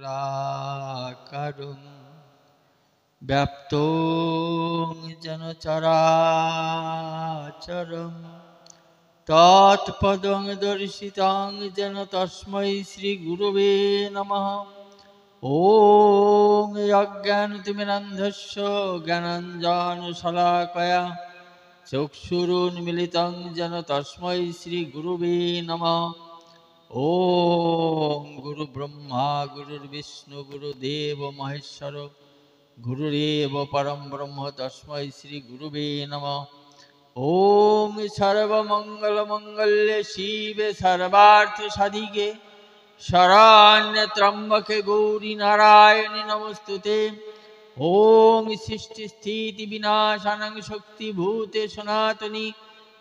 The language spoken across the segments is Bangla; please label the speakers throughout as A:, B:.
A: প্রাকারং ব্যাপ্ত যেন চরাচরম তৎপদং দর্শিতং যেন তস্মৈ শ্রী গুরুবে নম ওং অজ্ঞানতিমিরন্ধস্য জ্ঞানাঞ্জন শলাকয়া চক্ষুরুন্মিলিতং যেন তস্মৈ শ্রী গুরুবে নমঃ ওম গুরু ব্রহ্মা গুরুর বিষ্ণু গুরু দেব মহেশ্বর গুরুরেব পরম ব্রহ্ম তস্মৈ শ্রী গুরুবে নম ওম সর্বমঙ্গলমঙ্গল্যে শিবে সর্বার্থ সাধিকে শরণ্য ত্রম্বকে গৌরী নারায়ণী নমস্তুতে ওম সৃষ্টি স্থিতি বিনাশ শক্তি ভূতে সনাতনী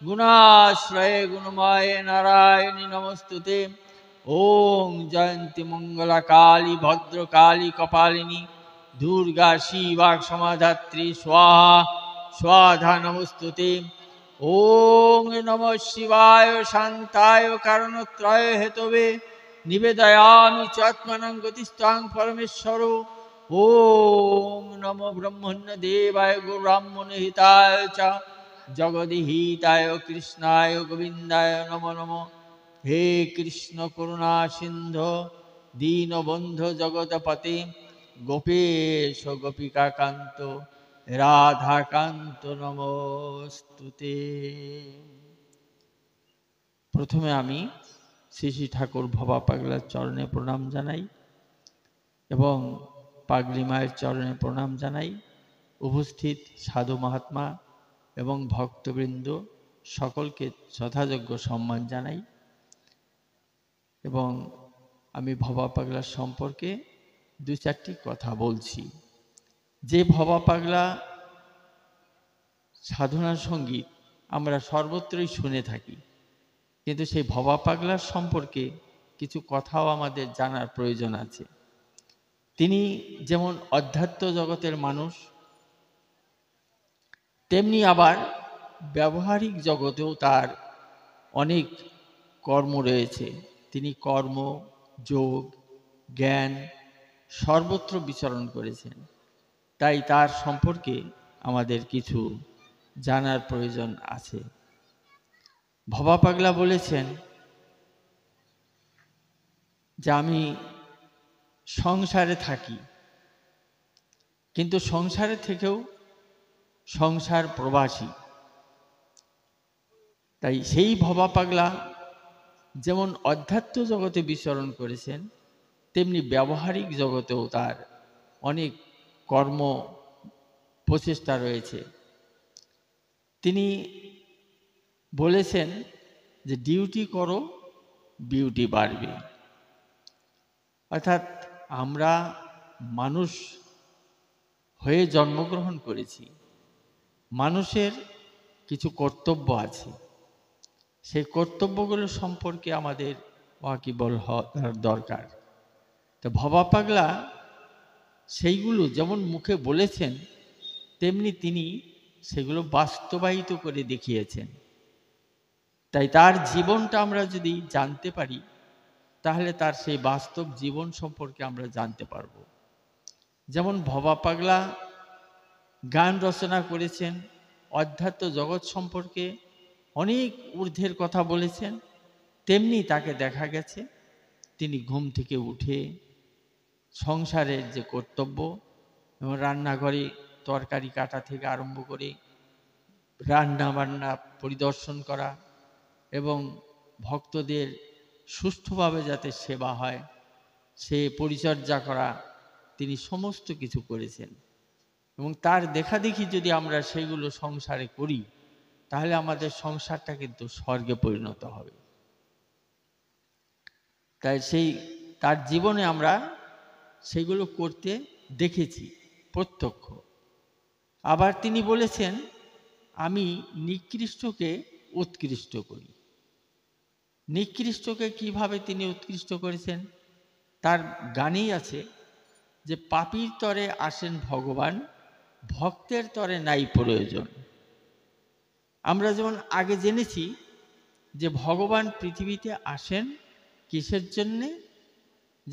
A: গুণাশ্রয়ে গুণময়ে নারায়ণী নমস্তুতে ওং জয়ন্তী মঙ্গলা কালী ভদ্র কালী কপালিনী দুর্গা শিবা সমাধাত্রী স্বাহা স্বাধা নমস্তুতে ওং নম শিবায় শান্তায় কারণত্রয় হেতবে নিবেদয়ামি চাত্মনং গতিষ্ঠাং পরমেশ্বর ওং নম ব্রহ্মণ্য দেবায় হিতায় চা জগদীহিতায় কৃষ্ণায় গোবিন্দায় নম নম হে কৃষ্ণ করুণা সিন্ধ দীনবন্ধ জগৎপতে গোপেশ গোপিকাকান্ত রাধাকান্ত নমস্তুতে প্রথমে আমি শ্রী শ্রী ঠাকুর ভবা পাগলার চরণে প্রণাম জানাই এবং পাগলি মায়ের চরণে প্রণাম জানাই উপস্থিত সাধু মহাত্মা এবং ভক্তবৃন্দ সকলকে যথাযোগ্য সম্মান জানাই এবং আমি ভবা পাগলা সম্পর্কে দু চারটি কথা বলছি যে ভবা পাগলা সাধনা সঙ্গীত আমরা সর্বত্রই শুনে থাকি কিন্তু সেই ভবা পাগলার সম্পর্কে কিছু কথাও আমাদের জানার প্রয়োজন আছে তিনি যেমন অধ্যাত্ম জগতের মানুষ তেমনি আবার ব্যবহারিক জগতেও তার অনেক কর্ম রয়েছে তিনি কর্ম যোগ জ্ঞান সর্বত্র বিচরণ করেছেন তাই তার সম্পর্কে আমাদের কিছু জানার প্রয়োজন আছে ভবা পাগলা বলেছেন যে আমি সংসারে থাকি কিন্তু সংসারে থেকেও সংসার প্রবাসী তাই সেই ভবা পাগলা যেমন অধ্যাত্ম জগতে বিচরণ করেছেন তেমনি ব্যবহারিক জগতেও তার অনেক কর্ম প্রচেষ্টা রয়েছে তিনি বলেছেন যে ডিউটি করো বিউটি বাড়বে অর্থাৎ আমরা মানুষ হয়ে জন্মগ্রহণ করেছি মানুষের কিছু কর্তব্য আছে সেই কর্তব্যগুলো সম্পর্কে আমাদের ওয়াকিবল হওয়ার দরকার তো ভবা পাগলা সেইগুলো যেমন মুখে বলেছেন তেমনি তিনি সেগুলো বাস্তবায়িত করে দেখিয়েছেন তাই তার জীবনটা আমরা যদি জানতে পারি তাহলে তার সেই বাস্তব জীবন সম্পর্কে আমরা জানতে পারব যেমন ভবা পাগলা গান রচনা করেছেন অধ্যাত্ম জগৎ সম্পর্কে অনেক ঊর্ধ্বের কথা বলেছেন তেমনি তাকে দেখা গেছে তিনি ঘুম থেকে উঠে সংসারের যে কর্তব্য এবং রান্নাঘরে তরকারি কাটা থেকে আরম্ভ করে রান্না বান্না পরিদর্শন করা এবং ভক্তদের সুষ্ঠুভাবে যাতে সেবা হয় সে পরিচর্যা করা তিনি সমস্ত কিছু করেছেন এবং তার দেখা দেখি যদি আমরা সেগুলো সংসারে করি তাহলে আমাদের সংসারটা কিন্তু স্বর্গে পরিণত হবে তাই সেই তার জীবনে আমরা সেগুলো করতে দেখেছি প্রত্যক্ষ আবার তিনি বলেছেন আমি নিকৃষ্টকে উৎকৃষ্ট করি নিকৃষ্টকে কিভাবে তিনি উৎকৃষ্ট করেছেন তার গানেই আছে যে পাপির তরে আসেন ভগবান ভক্তের তরে নাই প্রয়োজন আমরা যেমন আগে জেনেছি যে ভগবান পৃথিবীতে আসেন কিসের জন্যে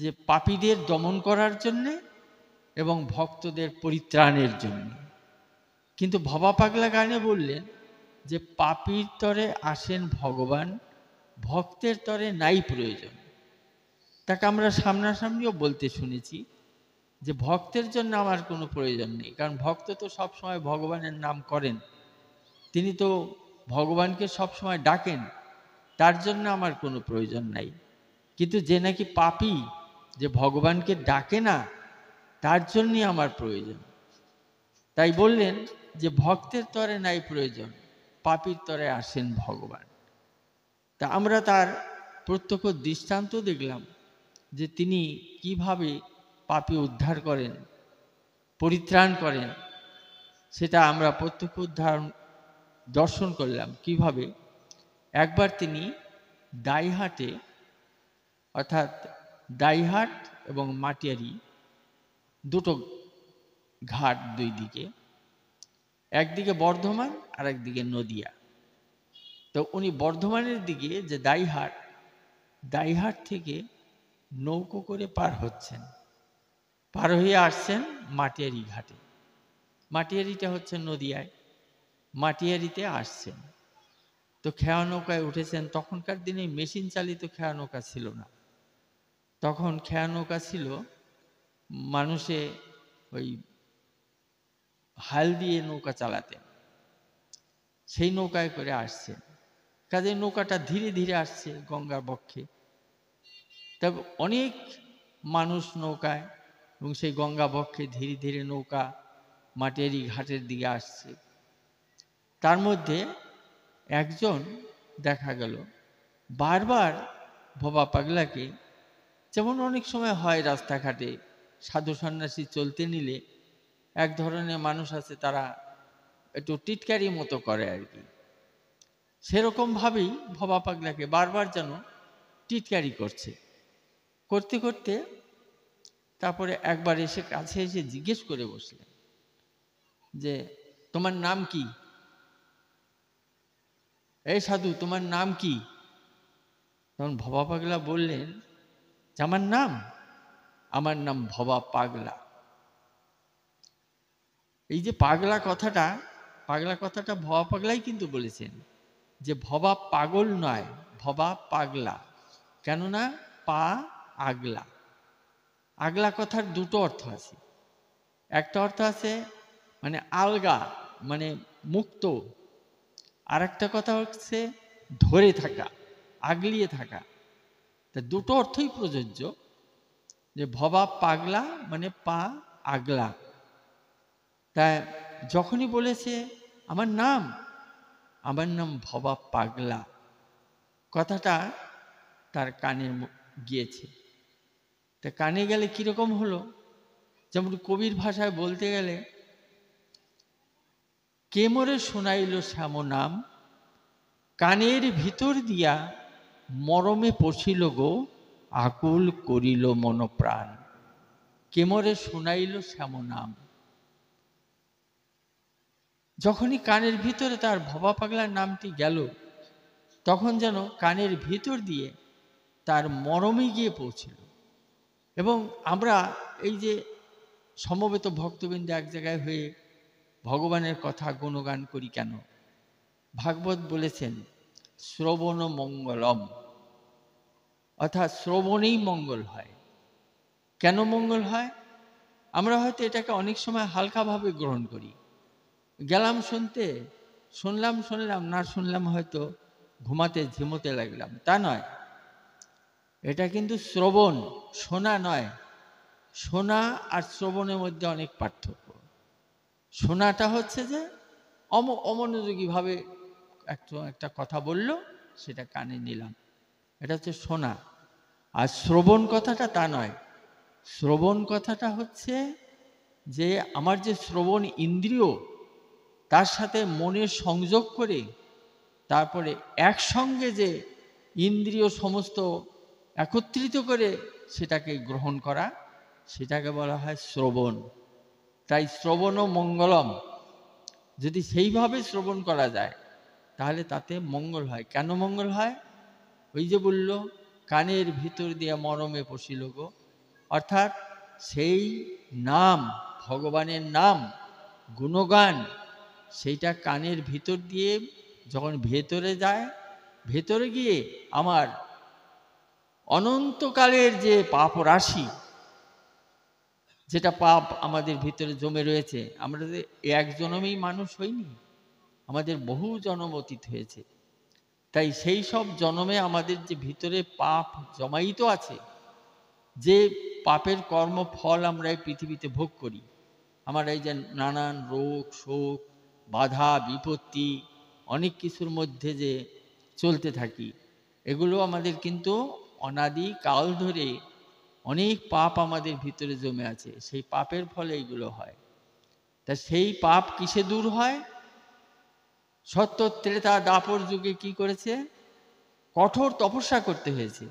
A: যে পাপীদের দমন করার জন্যে এবং ভক্তদের পরিত্রাণের জন্য কিন্তু ভবা পাগলা গানে বললেন যে পাপির তরে আসেন ভগবান ভক্তের তরে নাই প্রয়োজন তাকে আমরা সামনাসামনিও বলতে শুনেছি যে ভক্তের জন্য আমার কোনো প্রয়োজন নেই কারণ ভক্ত তো সবসময় ভগবানের নাম করেন তিনি তো ভগবানকে সবসময় ডাকেন তার জন্য আমার কোনো প্রয়োজন নাই কিন্তু যে নাকি পাপি যে ভগবানকে ডাকে না তার জন্যই আমার প্রয়োজন তাই বললেন যে ভক্তের তরে নাই প্রয়োজন পাপির তরে আসেন ভগবান তা আমরা তার প্রত্যক্ষ দৃষ্টান্ত দেখলাম যে তিনি কিভাবে পাপী উদ্ধার করেন পরিত্রাণ করেন সেটা আমরা প্রত্যক্ষ উদ্ধারণ দর্শন করলাম কিভাবে একবার তিনি দাইহাটে অর্থাৎ দাইহাট এবং মাটিয়ারি দুটো ঘাট দুই দিকে একদিকে বর্ধমান আর একদিকে নদিয়া তো উনি বর্ধমানের দিকে যে দাইহাট দাইহাট থেকে নৌকো করে পার হচ্ছেন পার হয়ে আসছেন মাটিয়ারি ঘাটে মাটিয়ারিটা হচ্ছে নদিয়ায় মাটিয়ারিতে আসছেন তো খেয়া নৌকায় উঠেছেন তখনকার দিনে মেশিন চালিত খেয়া নৌকা ছিল না তখন খেয়া নৌকা ছিল মানুষে ওই হাল দিয়ে নৌকা চালাতেন সেই নৌকায় করে আসছেন কাজে নৌকাটা ধীরে ধীরে আসছে গঙ্গার বক্ষে তবে অনেক মানুষ নৌকায় এবং সেই গঙ্গা বক্ষে ধীরে ধীরে নৌকা মাটেরি ঘাটের দিকে আসছে তার মধ্যে একজন দেখা গেল বারবার ভবা পাগলাকে যেমন অনেক সময় হয় রাস্তাঘাটে সাধু সন্ন্যাসী চলতে নিলে এক ধরনের মানুষ আছে তারা একটু টিটকারি মতো করে আর কি সেরকমভাবেই ভবা পাগলাকে বারবার যেন টিটকারি করছে করতে করতে তারপরে একবার এসে কাছে এসে জিজ্ঞেস করে বসলেন যে তোমার নাম কি এই সাধু তোমার নাম কি তখন ভবা পাগলা বললেন যে আমার নাম আমার নাম ভবা পাগলা এই যে পাগলা কথাটা পাগলা কথাটা ভবা পাগলাই কিন্তু বলেছেন যে ভবা পাগল নয় ভবা পাগলা কেননা পা আগলা আগলা কথার দুটো অর্থ আছে একটা অর্থ আছে মানে আলগা মানে মুক্ত আর একটা কথা হচ্ছে ধরে থাকা আগলিয়ে থাকা তা দুটো অর্থই প্রযোজ্য যে ভবা পাগলা মানে পা আগলা তা যখনই বলেছে আমার নাম আমার নাম ভবা পাগলা কথাটা তার কানে গিয়েছে তা কানে গেলে কীরকম হলো যেমন কবির ভাষায় বলতে গেলে কেমরে শোনাইল শ্যাম নাম কানের ভিতর দিয়া মরমে পশিল গো আকুল করিল মনপ্রাণ কেমরে শোনাইল শ্যাম নাম যখনই কানের ভিতরে তার ভবা পাগলার নামটি গেল তখন যেন কানের ভিতর দিয়ে তার মরমে গিয়ে পৌঁছিল এবং আমরা এই যে সমবেত ভক্তবৃন্দ এক জায়গায় হয়ে ভগবানের কথা গুণগান করি কেন ভাগবত বলেছেন শ্রবণ মঙ্গলম অর্থাৎ শ্রবণেই মঙ্গল হয় কেন মঙ্গল হয় আমরা হয়তো এটাকে অনেক সময় হালকাভাবে গ্রহণ করি গেলাম শুনতে শুনলাম শুনলাম না শুনলাম হয়তো ঘুমাতে ঝিমোতে লাগলাম তা নয় এটা কিন্তু শ্রবণ শোনা নয় শোনা আর শ্রবণের মধ্যে অনেক পার্থক্য শোনাটা হচ্ছে যে অম অমনোযোগীভাবে একটা একটা কথা বলল সেটা কানে নিলাম এটা হচ্ছে শোনা আর শ্রবণ কথাটা তা নয় শ্রবণ কথাটা হচ্ছে যে আমার যে শ্রবণ ইন্দ্রিয় তার সাথে মনের সংযোগ করে তারপরে একসঙ্গে যে ইন্দ্রিয় সমস্ত একত্রিত করে সেটাকে গ্রহণ করা সেটাকে বলা হয় শ্রবণ তাই শ্রবণ মঙ্গলম যদি সেইভাবে শ্রবণ করা যায় তাহলে তাতে মঙ্গল হয় কেন মঙ্গল হয় ওই যে বলল কানের ভিতর দিয়ে মরমে পশিল গো অর্থাৎ সেই নাম ভগবানের নাম গুণগান সেইটা কানের ভিতর দিয়ে যখন ভেতরে যায় ভেতরে গিয়ে আমার অনন্তকালের যে পাপ রাশি যেটা পাপ আমাদের ভিতরে জমে রয়েছে আমরা এক জনমেই মানুষ হইনি আমাদের বহু জনম অতীত হয়েছে তাই সেই সব জনমে আমাদের যে ভিতরে পাপ জমায়িত আছে যে পাপের কর্মফল আমরা এই পৃথিবীতে ভোগ করি আমার এই যে নানান রোগ শোক বাধা বিপত্তি অনেক কিছুর মধ্যে যে চলতে থাকি এগুলো আমাদের কিন্তু অনাদি কাল ধরে অনেক পাপ আমাদের ভিতরে জমে আছে সেই পাপের ফলে এগুলো হয় তা সেই পাপ কিসে দূর হয় সত্য ত্রেতা দাপর যুগে কি করেছে কঠোর তপস্যা করতে হয়েছে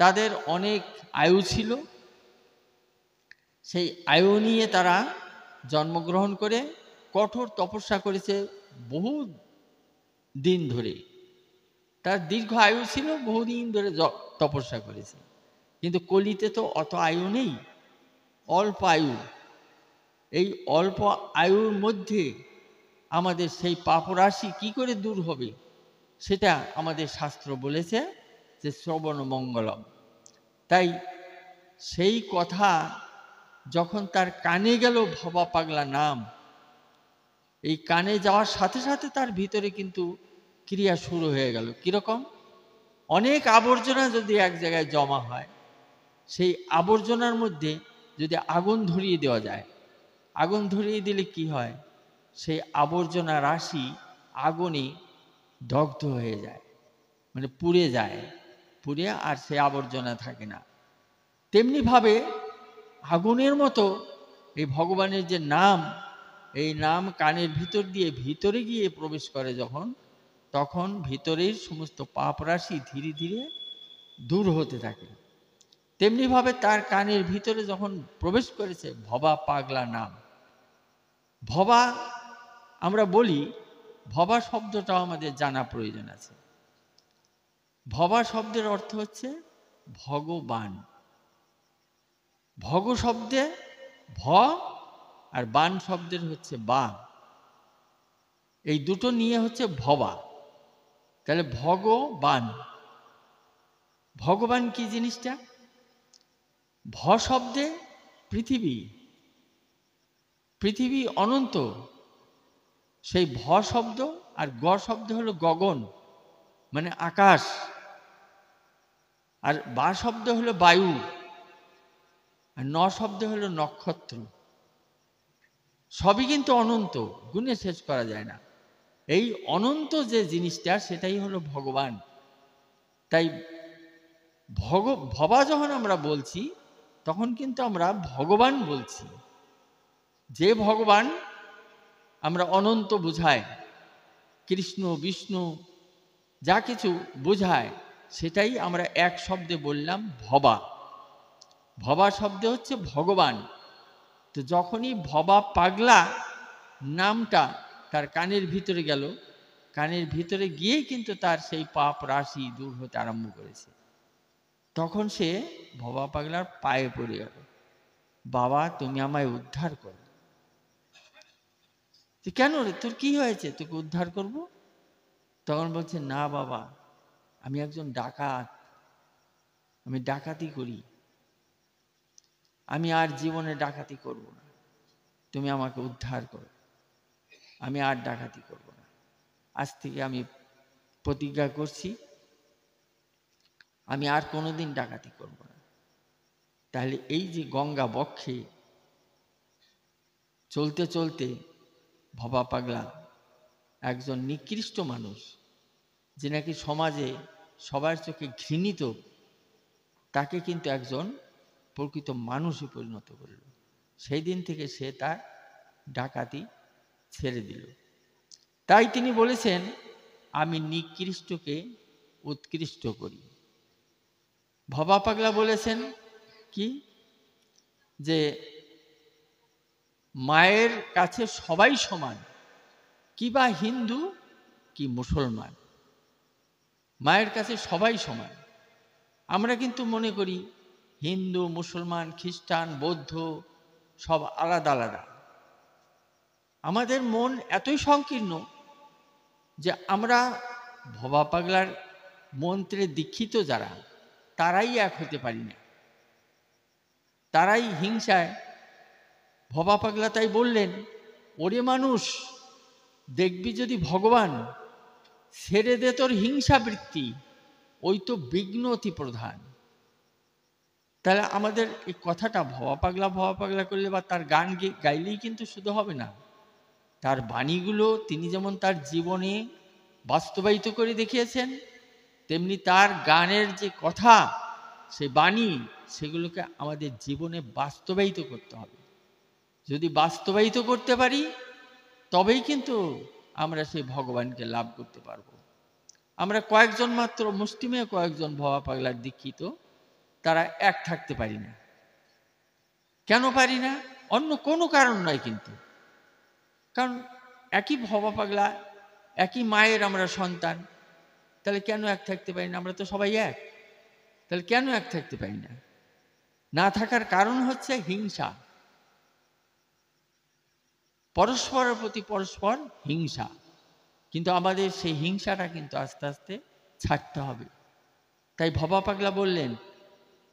A: তাদের অনেক আয়ু ছিল সেই আয়ু নিয়ে তারা জন্মগ্রহণ করে কঠোর তপস্যা করেছে বহু দিন ধরে তার দীর্ঘ আয়ু ছিল বহুদিন ধরে তপস্যা করেছে কিন্তু কলিতে তো অত আয়ু নেই অল্প আয়ু এই অল্প আয়ুর মধ্যে আমাদের সেই পাপরাশি কি করে দূর হবে সেটা আমাদের শাস্ত্র বলেছে যে শ্রবণ মঙ্গলম তাই সেই কথা যখন তার কানে গেল ভবা পাগলা নাম এই কানে যাওয়ার সাথে সাথে তার ভিতরে কিন্তু ক্রিয়া শুরু হয়ে গেল কীরকম অনেক আবর্জনা যদি এক জায়গায় জমা হয় সেই আবর্জনার মধ্যে যদি আগুন ধরিয়ে দেওয়া যায় আগুন ধরিয়ে দিলে কি হয় সেই আবর্জনা রাশি আগুনে দগ্ধ হয়ে যায় মানে পুড়ে যায় পুড়ে আর সে আবর্জনা থাকে না তেমনিভাবে আগুনের মতো এই ভগবানের যে নাম এই নাম কানের ভিতর দিয়ে ভিতরে গিয়ে প্রবেশ করে যখন তখন ভিতরের সমস্ত পাপ রাশি ধীরে ধীরে দূর হতে থাকে তেমনিভাবে তার কানের ভিতরে যখন প্রবেশ করেছে ভবা পাগলা নাম ভবা আমরা বলি ভবা শব্দটাও আমাদের জানা প্রয়োজন আছে ভবা শব্দের অর্থ হচ্ছে ভগবান ভগ শব্দে ভ আর বান শব্দের হচ্ছে বা এই দুটো নিয়ে হচ্ছে ভবা তাহলে ভগবান ভগবান কি জিনিসটা ভ শব্দে পৃথিবী পৃথিবী অনন্ত সেই ভ শব্দ আর গ শব্দ হলো গগন মানে আকাশ আর বা শব্দ হল বায়ু আর ন শব্দ হল নক্ষত্র সবই কিন্তু অনন্ত গুণে শেষ করা যায় না এই অনন্ত যে জিনিসটা সেটাই হলো ভগবান তাই ভগ ভবা যখন আমরা বলছি তখন কিন্তু আমরা ভগবান বলছি যে ভগবান আমরা অনন্ত বুঝায় কৃষ্ণ বিষ্ণু যা কিছু বোঝায় সেটাই আমরা এক শব্দে বললাম ভবা ভবা শব্দে হচ্ছে ভগবান তো যখনই ভবা পাগলা নামটা তার কানের ভিতরে গেল কানের ভিতরে গিয়েই কিন্তু তার সেই পাপ রাশি দূর হতে আরম্ভ করেছে তখন সে ভবা পাগলার পায়ে পড়ে গেল বাবা তুমি আমায় উদ্ধার কর কেন রে তোর কি হয়েছে তোকে উদ্ধার করব তখন বলছে না বাবা আমি একজন ডাকাত আমি ডাকাতি করি আমি আর জীবনে ডাকাতি করব না তুমি আমাকে উদ্ধার করো আমি আর ডাকাতি করব না আজ থেকে আমি প্রতিজ্ঞা করছি আমি আর কোনোদিন ডাকাতি করব না তাহলে এই যে গঙ্গা বক্ষে চলতে চলতে ভবা পাগলা একজন নিকৃষ্ট মানুষ যে নাকি সমাজে সবার চোখে ঘৃণিত তাকে কিন্তু একজন প্রকৃত মানুষে পরিণত করল সেই দিন থেকে সে তার ডাকাতি ছেড়ে দিল তাই তিনি বলেছেন আমি নিকৃষ্টকে উৎকৃষ্ট করি ভবা পাগলা বলেছেন কি যে মায়ের কাছে সবাই সমান বা হিন্দু কি মুসলমান মায়ের কাছে সবাই সমান আমরা কিন্তু মনে করি হিন্দু মুসলমান খ্রিস্টান বৌদ্ধ সব আলাদা আলাদা আমাদের মন এতই সংকীর্ণ যে আমরা ভবা পাগলার মন্ত্রে দীক্ষিত যারা তারাই এক হতে পারি না তারাই হিংসায় ভবা পাগলা তাই বললেন ওরে মানুষ দেখবি যদি ভগবান ছেড়ে দে তোর হিংসা বৃত্তি ওই তো বিঘ্ন অতি প্রধান তাহলে আমাদের এই কথাটা ভবা পাগলা ভবা পাগলা করলে বা তার গান গাইলেই কিন্তু শুধু হবে না তার বাণীগুলো তিনি যেমন তার জীবনে বাস্তবায়িত করে দেখিয়েছেন তেমনি তার গানের যে কথা সে বাণী সেগুলোকে আমাদের জীবনে বাস্তবায়িত করতে হবে যদি বাস্তবায়িত করতে পারি তবেই কিন্তু আমরা সেই ভগবানকে লাভ করতে পারব আমরা কয়েকজন মাত্র মুষ্টিমে কয়েকজন ভবা পাগলার দীক্ষিত তারা এক থাকতে পারি না কেন পারি না অন্য কোনো কারণ নয় কিন্তু কারণ একই ভবা পাগলা একই মায়ের আমরা সন্তান তাহলে কেন এক থাকতে পারি না আমরা তো সবাই এক তাহলে কেন এক থাকতে পারি না না থাকার কারণ হচ্ছে হিংসা পরস্পরের প্রতি পরস্পর হিংসা কিন্তু আমাদের সেই হিংসাটা কিন্তু আস্তে আস্তে ছাড়তে হবে তাই ভবা পাগলা বললেন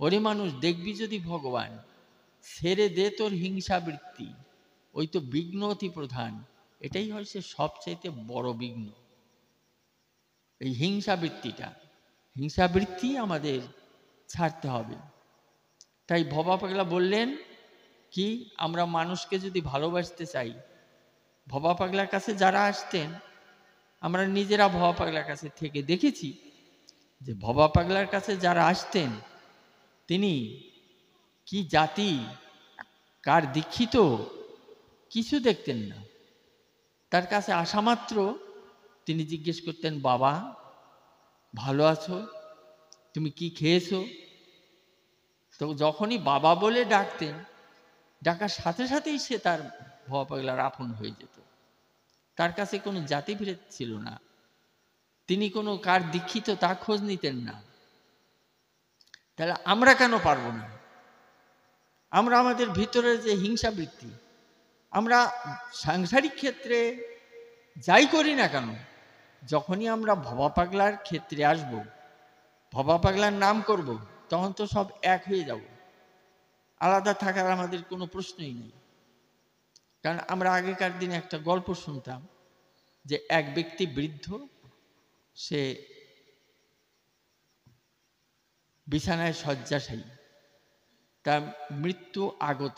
A: ওরে মানুষ দেখবি যদি ভগবান ছেড়ে দে তোর হিংসা বৃত্তি ওই তো বিঘ্ন অতি প্রধান এটাই হয়েছে সবচাইতে বড় বিঘ্ন এই হিংসাবৃত্তিটা হিংসাবৃত্তি আমাদের ছাড়তে হবে তাই ভবা পাগলা বললেন কি আমরা মানুষকে যদি ভালোবাসতে চাই ভবা পাগলার কাছে যারা আসতেন আমরা নিজেরা ভবা পাগলার কাছে থেকে দেখেছি যে ভবা পাগলার কাছে যারা আসতেন তিনি কি জাতি কার দীক্ষিত কিছু দেখতেন না তার কাছে আসা মাত্র তিনি জিজ্ঞেস করতেন বাবা ভালো আছো তুমি কি খেয়েছো তো যখনই বাবা বলে ডাকতেন ডাকার সাথে সাথেই সে তার ভবা পাগলার আপন হয়ে যেত তার কাছে কোনো জাতিভেদ ছিল না তিনি কোনো কার দীক্ষিত তা খোঁজ নিতেন না তাহলে আমরা কেন পারবো না আমরা আমাদের ভিতরে যে হিংসা বৃত্তি আমরা সাংসারিক ক্ষেত্রে যাই করি না কেন যখনই আমরা ভবা পাগলার ক্ষেত্রে আসব ভবা পাগলার নাম করব তখন তো সব এক হয়ে যাব আলাদা থাকার আমাদের কোনো প্রশ্নই নেই কারণ আমরা আগেকার দিনে একটা গল্প শুনতাম যে এক ব্যক্তি বৃদ্ধ সে বিছানায় শয্যাশায়ী তার মৃত্যু আগত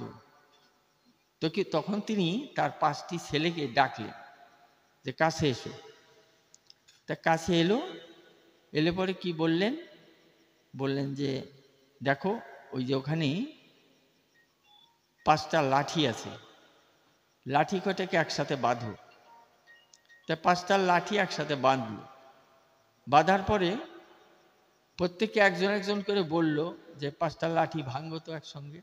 A: তো কি তখন তিনি তার পাঁচটি ছেলেকে ডাকলেন যে কাছে এসো তা কাছে এলো এলে পরে কি বললেন বললেন যে দেখো ওই যে ওখানে পাঁচটা লাঠি আছে লাঠি কটাকে একসাথে বাঁধো তা পাঁচটা লাঠি একসাথে বাঁধল বাঁধার পরে প্রত্যেকে একজন একজন করে বলল যে পাঁচটা লাঠি ভাঙ্গো তো একসঙ্গে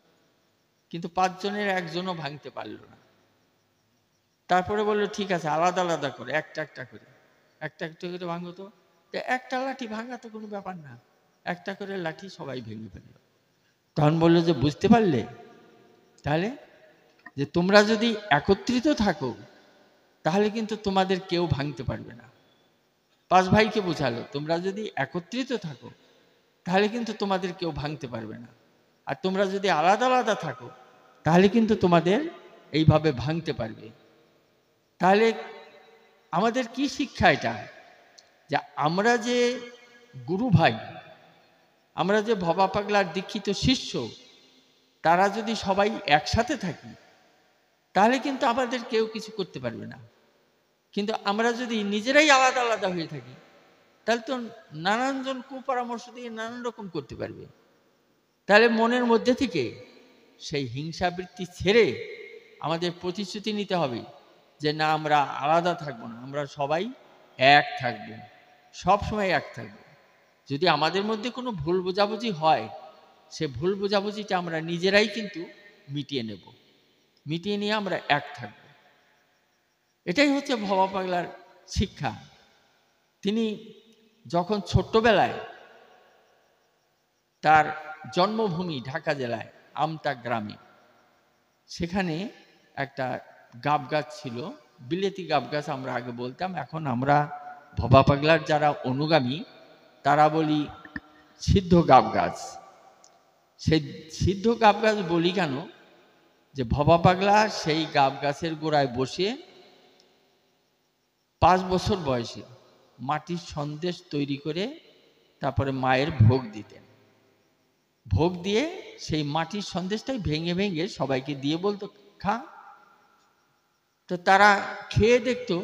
A: কিন্তু পাঁচজনের একজনও ভাঙতে পারল না তারপরে বলল ঠিক আছে আলাদা আলাদা করে একটা একটা করে একটা একটা করে ভাঙো তো একটা লাঠি ভাঙা তো কোনো ব্যাপার না একটা করে লাঠি সবাই ভেঙে ফেলল তখন বললো যে বুঝতে পারলে তাহলে যে তোমরা যদি একত্রিত থাকো তাহলে কিন্তু তোমাদের কেউ ভাঙতে পারবে না পাঁচ ভাইকে বোঝালো তোমরা যদি একত্রিত থাকো তাহলে কিন্তু তোমাদের কেউ ভাঙতে পারবে না আর তোমরা যদি আলাদা আলাদা থাকো তাহলে কিন্তু তোমাদের এইভাবে ভাঙতে পারবে তাহলে আমাদের কি শিক্ষা এটা যে আমরা যে গুরু ভাই আমরা যে ভবা পাগলার দীক্ষিত শিষ্য তারা যদি সবাই একসাথে থাকি তাহলে কিন্তু আমাদের কেউ কিছু করতে পারবে না কিন্তু আমরা যদি নিজেরাই আলাদা আলাদা হয়ে থাকি তাহলে তো নানানজন কুপরামর্শ দিয়ে নানান রকম করতে পারবে তাহলে মনের মধ্যে থেকে সেই হিংসাবৃত্তি ছেড়ে আমাদের প্রতিশ্রুতি নিতে হবে যে না আমরা আলাদা থাকবো না আমরা সবাই এক থাকবো সবসময় এক থাকবো যদি আমাদের মধ্যে কোনো ভুল বোঝাবুঝি হয় সে ভুল বোঝাবুঝিটা আমরা নিজেরাই কিন্তু মিটিয়ে নেব মিটিয়ে নিয়ে আমরা এক থাকব এটাই হচ্ছে ভবা পাগলার শিক্ষা তিনি যখন ছোট্টবেলায় তার জন্মভূমি ঢাকা জেলায় আমতা গ্রামে সেখানে একটা গাব গাছ ছিল বিলেতি গাব গাছ আমরা আগে বলতাম এখন আমরা ভবা পাগলার যারা অনুগামী তারা বলি সিদ্ধ গাব গাছ সেই সিদ্ধ গাব গাছ বলি কেন যে ভবা পাগলা সেই গাব গাছের গোড়ায় বসে পাঁচ বছর বয়সে মাটির সন্দেশ তৈরি করে তারপরে মায়ের ভোগ দিতেন ভোগ দিয়ে সেই মাটির সন্দেশটাই ভেঙে ভেঙে সবাইকে দিয়ে বলতো খা তো তারা খেয়ে দেখতো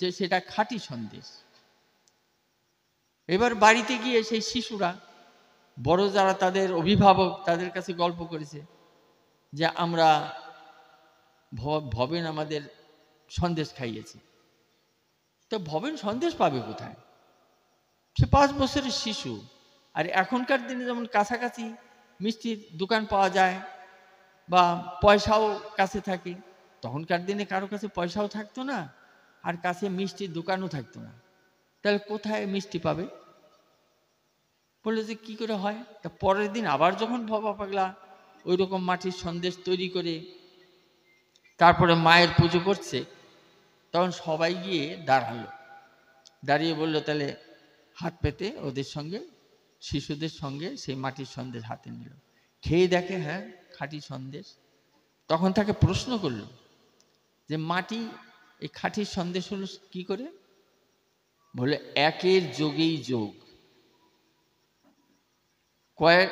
A: যে সেটা খাঁটি সন্দেশ এবার বাড়িতে গিয়ে সেই শিশুরা বড় যারা তাদের অভিভাবক তাদের কাছে গল্প করেছে যে আমরা ভবেন আমাদের সন্দেশ খাইয়েছে তো ভবেন সন্দেশ পাবে কোথায় সে পাঁচ বছরের শিশু আর এখনকার দিনে যেমন কাছাকাছি মিষ্টির দোকান পাওয়া যায় বা পয়সাও কাছে থাকে তখনকার দিনে কারো কাছে পয়সাও থাকতো না আর কাছে মিষ্টির দোকানও থাকতো না তাহলে কোথায় মিষ্টি পাবে বললো যে কি করে হয় তা পরের দিন আবার যখন ভবা পাগলা ওই রকম মাটির সন্দেশ তৈরি করে তারপরে মায়ের পুজো করছে তখন সবাই গিয়ে দাঁড়ালো দাঁড়িয়ে বলল তাহলে হাত পেতে ওদের সঙ্গে শিশুদের সঙ্গে সেই মাটির সন্দেশ হাতে নিল খেয়ে দেখে হ্যাঁ খাঁটি সন্দেশ তখন তাকে প্রশ্ন করল যে মাটি এই খাঁটির সন্দেশ হলো কি করে বলে একের যোগেই যোগ কয়েক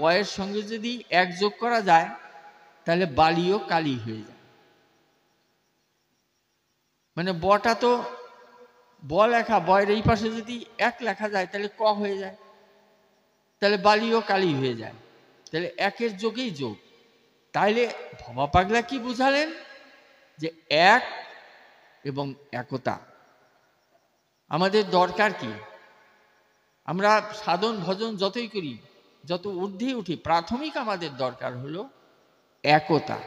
A: বয়ের সঙ্গে যদি এক যোগ করা যায় তাহলে বালিও কালি হয়ে যায় মানে বটা তো ব লেখা বয়ের এই পাশে যদি এক লেখা যায় তাহলে ক হয়ে যায় তাহলে বালিও কালি হয়ে যায় তাহলে একের যোগেই যোগ তাইলে ভবা পাগলা কি বুঝালেন যে এক এবং একতা আমাদের দরকার কি আমরা সাধন ভজন যতই করি যত ঊর্ধ্বে উঠি প্রাথমিক আমাদের দরকার হলো একতা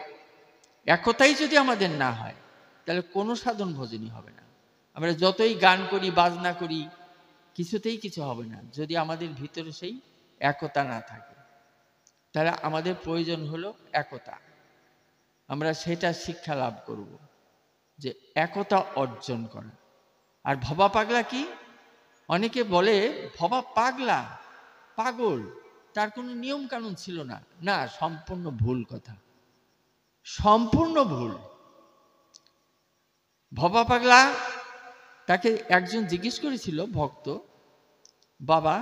A: একতাই যদি আমাদের না হয় তাহলে কোনো সাধন ভজনই হবে না আমরা যতই গান করি বাজনা করি কিছুতেই কিছু হবে না যদি আমাদের ভিতরে সেই একতা না থাকে তাহলে আমাদের প্রয়োজন হলো একতা আমরা সেটা শিক্ষা লাভ করব যে একতা অর্জন করা আর ভবা পাগলা কি অনেকে বলে ভবা পাগলা পাগল তার কোনো নিয়ম কানুন ছিল না না সম্পূর্ণ ভুল কথা সম্পূর্ণ ভুল ভবা পাগলা তাকে একজন জিজ্ঞেস করেছিল ভক্ত বাবা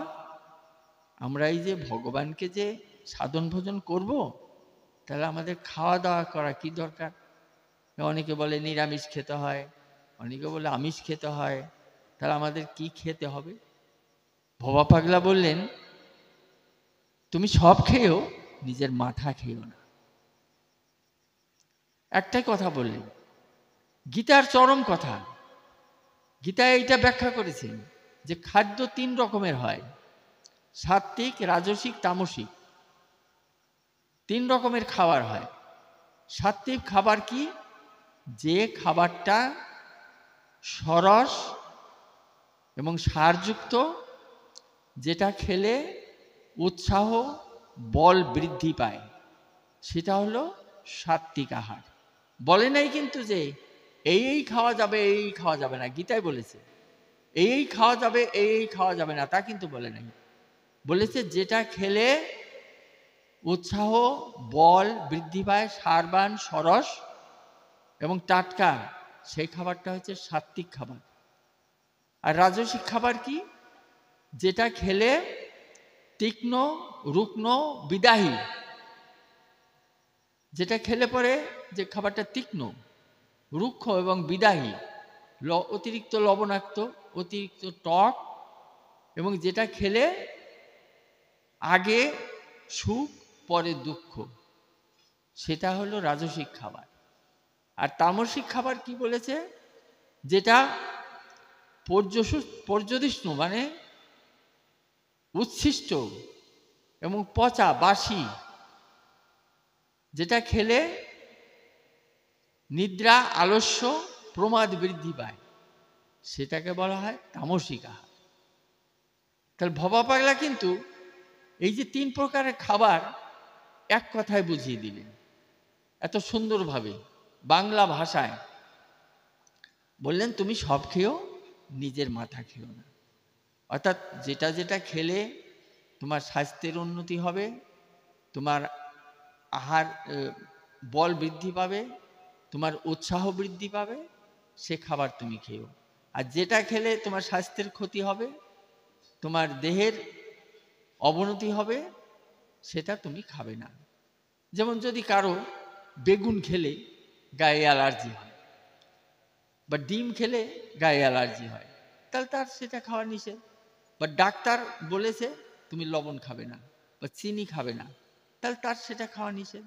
A: আমরা এই যে ভগবানকে যে সাধন ভোজন করব। তাহলে আমাদের খাওয়া দাওয়া করা কি দরকার অনেকে বলে নিরামিষ খেতে হয় অনেকে বলে আমিষ খেতে হয় তাহলে আমাদের কি খেতে হবে ভবা পাগলা বললেন তুমি সব খেয়েও নিজের মাথা খেয়েও না একটাই কথা বললেন গীতার চরম কথা গীতা এইটা ব্যাখ্যা করেছেন যে খাদ্য তিন রকমের হয় সাত্বিক রাজসিক তামসিক তিন রকমের খাবার হয় সাত্বিক খাবার কি যে খাবারটা সরস এবং সারযুক্ত যেটা খেলে উৎসাহ বল বৃদ্ধি পায় সেটা হলো সাত্ত্বিক আহার বলে নাই কিন্তু যে এই এই খাওয়া যাবে এই খাওয়া যাবে না গীতায় বলেছে এই খাওয়া যাবে এই খাওয়া যাবে না তা কিন্তু বলে নাই বলেছে যেটা খেলে উৎসাহ বল বৃদ্ধি পায় সারবান সরস এবং টাটকা সেই খাবারটা হচ্ছে সাত্ত্বিক খাবার আর রাজসিক খাবার কি যেটা খেলে তীক্ষ্ণ রুগ্ন বিদাহী যেটা খেলে পরে যে খাবারটা তীক্ষ্ণ রুক্ষ এবং বিদাহী অতিরিক্ত লবণাক্ত অতিরিক্ত টক এবং যেটা খেলে আগে সুখ পরে দুঃখ সেটা হলো রাজসিক খাবার আর তামসিক খাবার কি বলেছে যেটা পর্যদিষ্ণু মানে উচ্ছিষ্ট এবং পচা বাসি যেটা খেলে নিদ্রা আলস্য প্রমাদ বৃদ্ধি পায় সেটাকে বলা হয় তামসিক আহার তাহলে ভবা পাগলা কিন্তু এই যে তিন প্রকারের খাবার এক কথায় বুঝিয়ে দিলেন এত সুন্দরভাবে বাংলা ভাষায় বললেন তুমি সব খেয়েও নিজের মাথা খেও না অর্থাৎ যেটা যেটা খেলে তোমার স্বাস্থ্যের উন্নতি হবে তোমার আহার বল বৃদ্ধি পাবে তোমার উৎসাহ বৃদ্ধি পাবে সে খাবার তুমি খেও আর যেটা খেলে তোমার স্বাস্থ্যের ক্ষতি হবে তোমার দেহের অবনতি হবে সেটা তুমি খাবে না যেমন যদি কারো বেগুন খেলে গায়ে অ্যালার্জি হয় বা ডিম খেলে গায়ে অ্যালার্জি হয় তাহলে তার সেটা খাওয়া নিষেধ বা ডাক্তার বলেছে তুমি লবণ খাবে না বা চিনি খাবে না তাহলে তার সেটা খাওয়া নিষেধ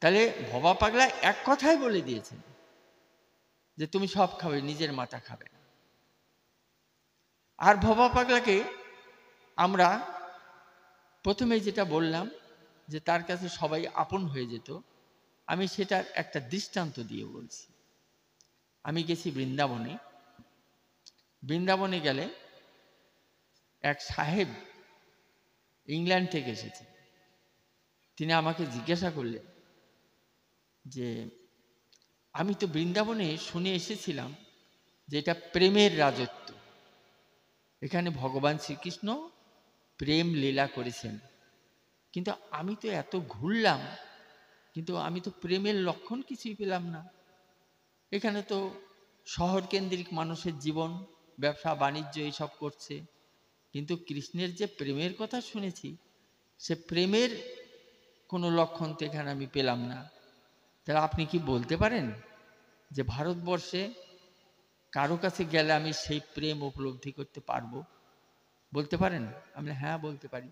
A: তাহলে ভবা পাগলা এক কথাই বলে দিয়েছেন যে তুমি সব খাবে নিজের মাথা খাবে না আর ভবা পাগলাকে আমরা প্রথমে যেটা বললাম যে তার কাছে সবাই আপন হয়ে যেত আমি সেটার একটা দৃষ্টান্ত দিয়ে বলছি আমি গেছি বৃন্দাবনে বৃন্দাবনে গেলে এক সাহেব ইংল্যান্ড থেকে এসেছে তিনি আমাকে জিজ্ঞাসা করলেন যে আমি তো বৃন্দাবনে শুনে এসেছিলাম যে এটা প্রেমের রাজত্ব এখানে ভগবান শ্রীকৃষ্ণ প্রেম লীলা করেছেন কিন্তু আমি তো এত ঘুরলাম কিন্তু আমি তো প্রেমের লক্ষণ কিছুই পেলাম না এখানে তো শহর কেন্দ্রিক মানুষের জীবন ব্যবসা বাণিজ্য এইসব করছে কিন্তু কৃষ্ণের যে প্রেমের কথা শুনেছি সে প্রেমের কোনো লক্ষণ তো এখানে আমি পেলাম না তাহলে আপনি কি বলতে পারেন যে ভারতবর্ষে কারো কাছে গেলে আমি সেই প্রেম উপলব্ধি করতে পারবো বলতে পারেন আমি হ্যাঁ বলতে পারি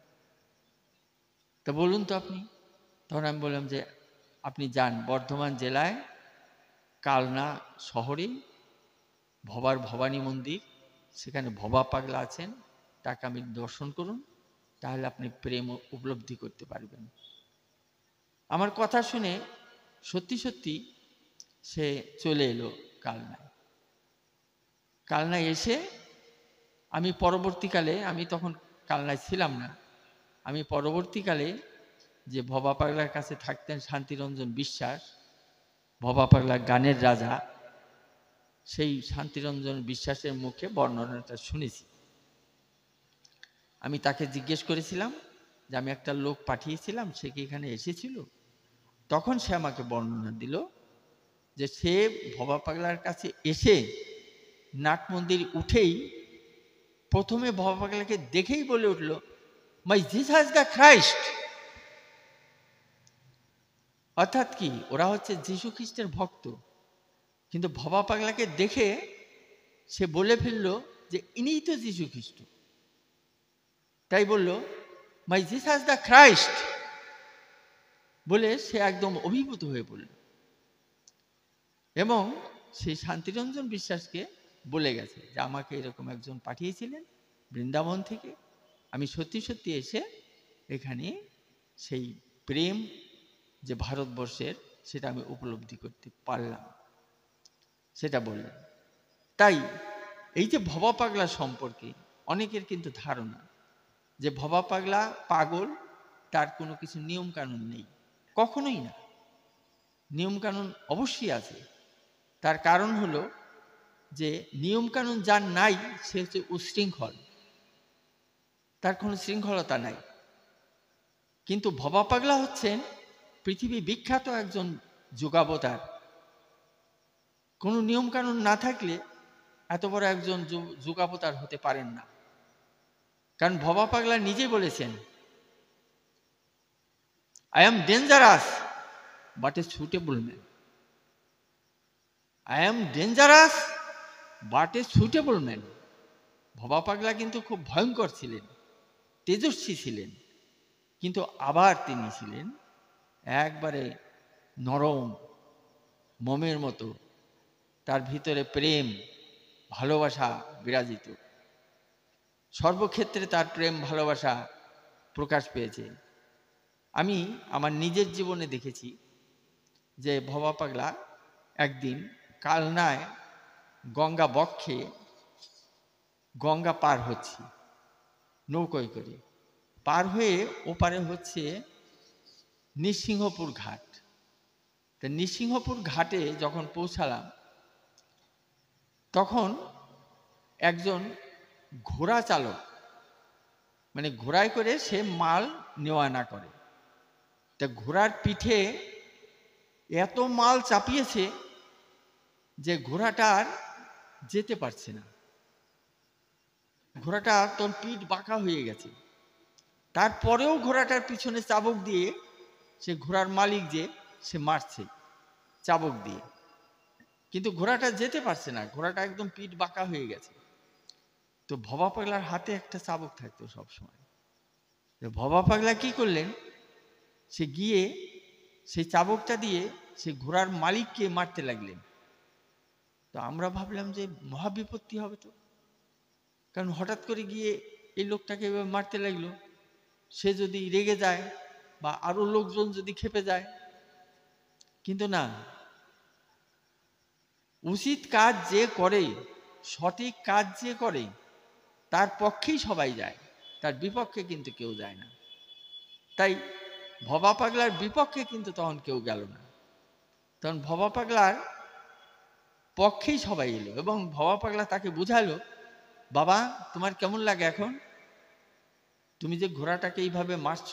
A: তা বলুন তো আপনি তখন আমি বললাম যে আপনি যান বর্ধমান জেলায় কালনা শহরে ভবার ভবানী মন্দির সেখানে ভবা পাগলা আছেন তাকে আমি দর্শন করুন তাহলে আপনি প্রেম উপলব্ধি করতে পারবেন আমার কথা শুনে সত্যি সত্যি সে চলে এলো কালনায় কালনায় এসে আমি পরবর্তীকালে আমি তখন কালনায় ছিলাম না আমি পরবর্তীকালে যে ভবা পাগলার কাছে থাকতেন শান্তিরঞ্জন বিশ্বাস ভবা পাগলার গানের রাজা সেই শান্তিরঞ্জন বিশ্বাসের মুখে বর্ণনাটা শুনেছি আমি তাকে জিজ্ঞেস করেছিলাম যে আমি একটা লোক পাঠিয়েছিলাম সে কি এখানে এসেছিল তখন সে আমাকে বর্ণনা দিল যে সে ভবা পাগলার কাছে এসে নাট মন্দির উঠেই প্রথমে বাবা পাগলাকে দেখেই বলে উঠল my this has the Christ অর্থাৎ কি ওরা হচ্ছে যীশু খ্রিস্টের ভক্ত কিন্তু ভবা পাগলাকে দেখে সে বলে ফেলল যে ইনিই তো যীশু খ্রিস্ট তাই বলল মাই জিস হাজ দ্য খ্রাইস্ট বলে সে একদম অভিভূত হয়ে পড়ল এবং সেই শান্তিরঞ্জন বিশ্বাসকে বলে গেছে যে আমাকে এরকম একজন পাঠিয়েছিলেন বৃন্দাবন থেকে আমি সত্যি সত্যি এসে এখানে সেই প্রেম যে ভারতবর্ষের সেটা আমি উপলব্ধি করতে পারলাম সেটা বললেন তাই এই যে ভবা পাগলা সম্পর্কে অনেকের কিন্তু ধারণা যে ভবা পাগলা পাগল তার কোনো কিছু নিয়মকানুন নেই কখনোই না নিয়মকানুন অবশ্যই আছে তার কারণ হলো যে নিয়মকানুন যার নাই সে হচ্ছে উশৃঙ্খল তার কোনো শৃঙ্খলতা নাই কিন্তু ভবা পাগলা হচ্ছেন পৃথিবী বিখ্যাত একজন যোগাবতার কোনো নিয়মকানুন না থাকলে এত বড় একজন যোগাবতার হতে পারেন না কারণ ভবা পাগলা নিজে বলেছেন I am dangerous but a suitable man I am dangerous but a suitable man Bhaba Pagla কিন্তু খুব ভয়ঙ্কর ছিলেন তেজস্বী ছিলেন কিন্তু আবার তিনি ছিলেন একবারে নরম মমের মতো তার ভিতরে প্রেম ভালোবাসা বিরাজিত সর্বক্ষেত্রে তার প্রেম ভালোবাসা প্রকাশ পেয়েছে আমি আমার নিজের জীবনে দেখেছি যে ভবা পাগলা একদিন কালনায় গঙ্গা বক্ষে গঙ্গা পার হচ্ছি নৌকোয় করে পার হয়ে ওপারে হচ্ছে নৃসিংহপুর ঘাট তা নৃসিংহপুর ঘাটে যখন পৌঁছালাম তখন একজন ঘোড়া চালক মানে ঘোড়ায় করে সে মাল নেওয়া না করে তা ঘোড়ার পিঠে এত মাল চাপিয়েছে যে ঘোড়াটার যেতে পারছে না ঘোড়াটা তোর পিঠ বাঁকা হয়ে গেছে তারপরেও ঘোড়াটার পিছনে চাবক দিয়ে সে ঘোড়ার মালিক যে সে মারছে চাবক দিয়ে কিন্তু ঘোড়াটা যেতে পারছে না ঘোড়াটা একদম পিঠ বাঁকা হয়ে গেছে তো ভবা পাগলার হাতে একটা চাবক থাকতো সবসময় ভবা পাগলা কি করলেন সে গিয়ে সেই চাবকটা দিয়ে সে ঘোড়ার মালিককে মারতে লাগলেন তো আমরা ভাবলাম যে মহাবিপত্তি হবে তো কারণ হঠাৎ করে গিয়ে এই লোকটাকে এভাবে মারতে লাগলো সে যদি রেগে যায় বা আরও লোকজন যদি খেপে যায় কিন্তু না উচিত কাজ যে করে সঠিক কাজ যে করে তার পক্ষেই সবাই যায় তার বিপক্ষে কিন্তু কেউ যায় না তাই ভবা পাগলার বিপক্ষে কিন্তু তখন কেউ গেল না তখন ভবা পাগলার পক্ষেই সবাই এলো এবং ভবা পাগলা তাকে বুঝালো বাবা তোমার কেমন লাগে এখন তুমি যে ঘোড়াটাকে এইভাবে মারছ